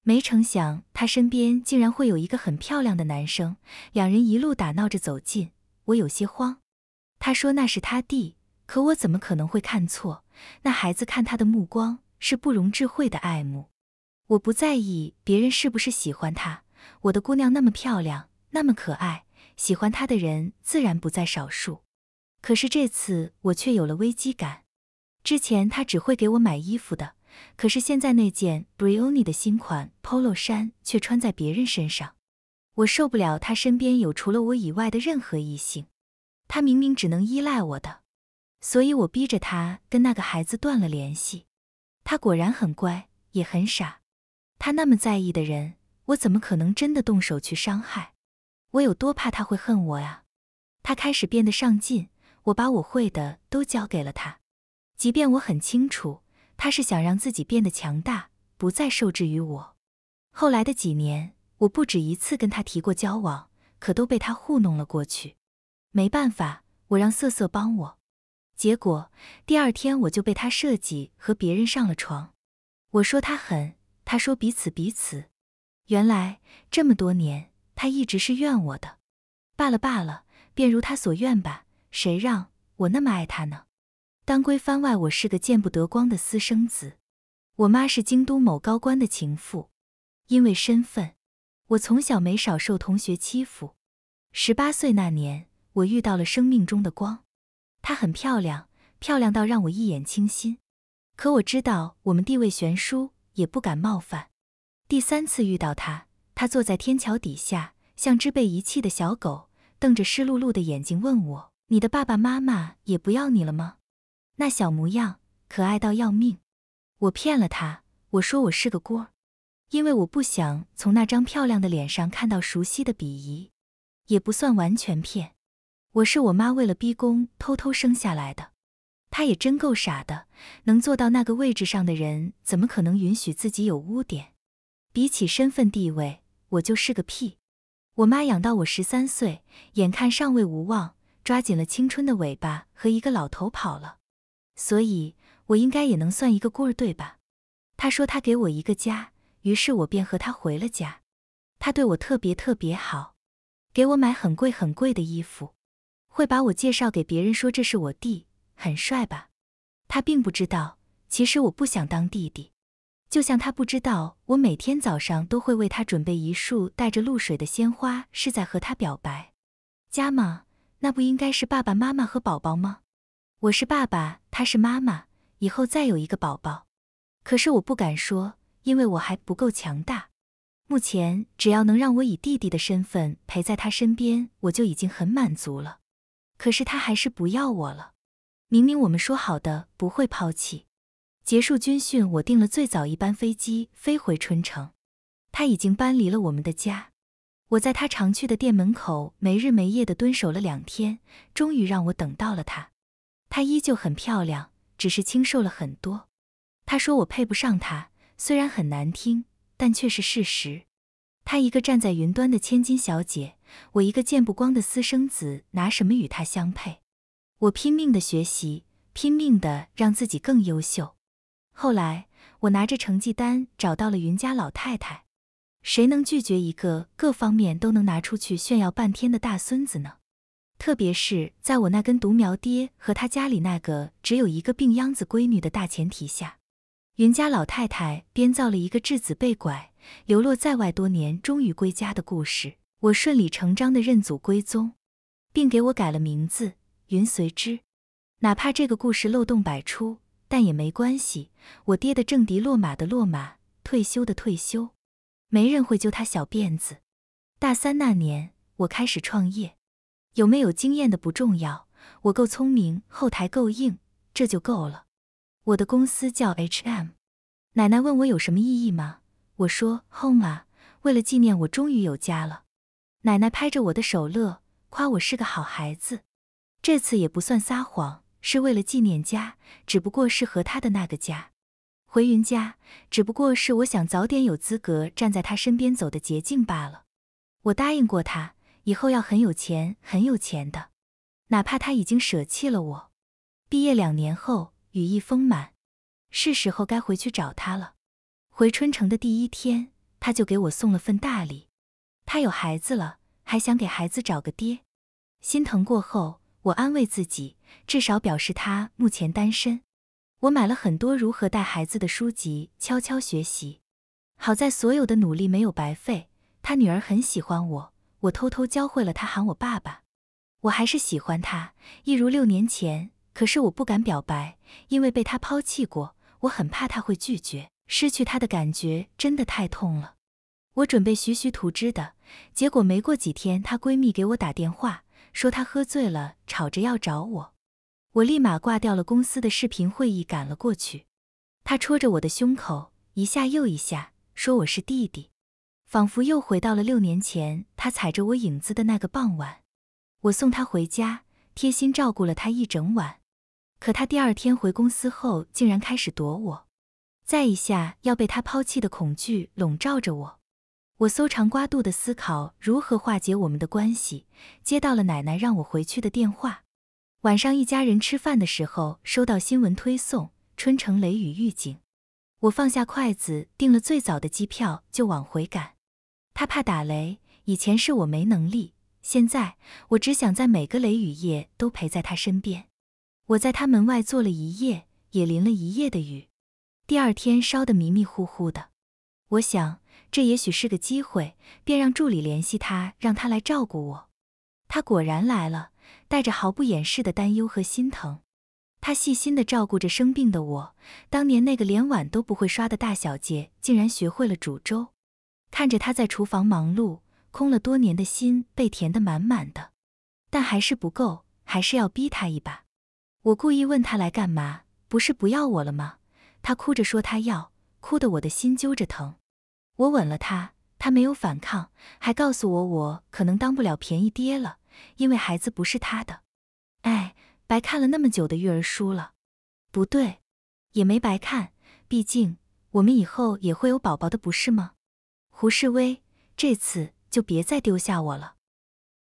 没成想他身边竟然会有一个很漂亮的男生，两人一路打闹着走近，我有些慌。他说那是他弟，可我怎么可能会看错？那孩子看他的目光。是不容智慧的爱慕，我不在意别人是不是喜欢她，我的姑娘那么漂亮，那么可爱，喜欢她的人自然不在少数。可是这次我却有了危机感。之前他只会给我买衣服的，可是现在那件 b r i o n i 的新款 Polo 衫却穿在别人身上。我受不了他身边有除了我以外的任何异性。他明明只能依赖我的，所以我逼着他跟那个孩子断了联系。他果然很乖，也很傻。他那么在意的人，我怎么可能真的动手去伤害？我有多怕他会恨我呀！他开始变得上进，我把我会的都教给了他。即便我很清楚，他是想让自己变得强大，不再受制于我。后来的几年，我不止一次跟他提过交往，可都被他糊弄了过去。没办法，我让瑟瑟帮我。结果第二天我就被他设计和别人上了床，我说他狠，他说彼此彼此。原来这么多年他一直是怨我的，罢了罢了，便如他所愿吧。谁让我那么爱他呢？当归番外，我是个见不得光的私生子，我妈是京都某高官的情妇，因为身份，我从小没少受同学欺负。十八岁那年，我遇到了生命中的光。她很漂亮，漂亮到让我一眼倾心。可我知道我们地位悬殊，也不敢冒犯。第三次遇到她，她坐在天桥底下，像只被遗弃的小狗，瞪着湿漉漉的眼睛问我：“你的爸爸妈妈也不要你了吗？”那小模样可爱到要命。我骗了她，我说我是个孤儿，因为我不想从那张漂亮的脸上看到熟悉的鄙夷，也不算完全骗。我是我妈为了逼宫偷偷生下来的，她也真够傻的。能做到那个位置上的人，怎么可能允许自己有污点？比起身份地位，我就是个屁。我妈养到我十三岁，眼看上位无望，抓紧了青春的尾巴和一个老头跑了。所以，我应该也能算一个孤儿，对吧？她说她给我一个家，于是我便和他回了家。她对我特别特别好，给我买很贵很贵的衣服。会把我介绍给别人说这是我弟，很帅吧？他并不知道，其实我不想当弟弟。就像他不知道，我每天早上都会为他准备一束带着露水的鲜花，是在和他表白。家吗？那不应该是爸爸妈妈和宝宝吗？我是爸爸，他是妈妈，以后再有一个宝宝。可是我不敢说，因为我还不够强大。目前，只要能让我以弟弟的身份陪在他身边，我就已经很满足了。可是他还是不要我了，明明我们说好的不会抛弃。结束军训，我订了最早一班飞机飞回春城。他已经搬离了我们的家。我在他常去的店门口没日没夜的蹲守了两天，终于让我等到了他。她依旧很漂亮，只是清瘦了很多。他说我配不上他，虽然很难听，但却是事实。她一个站在云端的千金小姐。我一个见不光的私生子，拿什么与他相配？我拼命的学习，拼命的让自己更优秀。后来，我拿着成绩单找到了云家老太太。谁能拒绝一个各方面都能拿出去炫耀半天的大孙子呢？特别是在我那根独苗爹和他家里那个只有一个病秧子闺女的大前提下，云家老太太编造了一个质子被拐，流落在外多年，终于归家的故事。我顺理成章的认祖归宗，并给我改了名字云随之。哪怕这个故事漏洞百出，但也没关系。我爹的政敌落马的落马，退休的退休，没人会揪他小辫子。大三那年，我开始创业。有没有经验的不重要，我够聪明，后台够硬，这就够了。我的公司叫 H M。奶奶问我有什么意义吗？我说 Home 啊，为了纪念我终于有家了。奶奶拍着我的手乐，夸我是个好孩子。这次也不算撒谎，是为了纪念家，只不过是和他的那个家。回云家，只不过是我想早点有资格站在他身边走的捷径罢了。我答应过他，以后要很有钱，很有钱的。哪怕他已经舍弃了我。毕业两年后，羽翼丰满，是时候该回去找他了。回春城的第一天，他就给我送了份大礼。他有孩子了，还想给孩子找个爹，心疼过后，我安慰自己，至少表示他目前单身。我买了很多如何带孩子的书籍，悄悄学习。好在所有的努力没有白费，他女儿很喜欢我，我偷偷教会了他喊我爸爸。我还是喜欢他，一如六年前，可是我不敢表白，因为被他抛弃过，我很怕他会拒绝。失去他的感觉真的太痛了。我准备徐徐图之的结果，没过几天，她闺蜜给我打电话说她喝醉了，吵着要找我。我立马挂掉了公司的视频会议，赶了过去。她戳着我的胸口，一下又一下，说我是弟弟，仿佛又回到了六年前，她踩着我影子的那个傍晚。我送她回家，贴心照顾了她一整晚。可她第二天回公司后，竟然开始躲我，再一下要被她抛弃的恐惧笼罩着我。我搜肠刮肚地思考如何化解我们的关系，接到了奶奶让我回去的电话。晚上一家人吃饭的时候，收到新闻推送：春城雷雨预警。我放下筷子，订了最早的机票，就往回赶。他怕打雷，以前是我没能力，现在我只想在每个雷雨夜都陪在他身边。我在他门外坐了一夜，也淋了一夜的雨。第二天烧得迷迷糊糊的，我想。这也许是个机会，便让助理联系他，让他来照顾我。他果然来了，带着毫不掩饰的担忧和心疼。他细心的照顾着生病的我，当年那个连碗都不会刷的大小姐，竟然学会了煮粥。看着他在厨房忙碌，空了多年的心被填得满满的，但还是不够，还是要逼他一把。我故意问他来干嘛，不是不要我了吗？他哭着说他要，哭得我的心揪着疼。我吻了他，他没有反抗，还告诉我我可能当不了便宜爹了，因为孩子不是他的。哎，白看了那么久的育儿书了，不对，也没白看，毕竟我们以后也会有宝宝的，不是吗？胡世威，这次就别再丢下我了。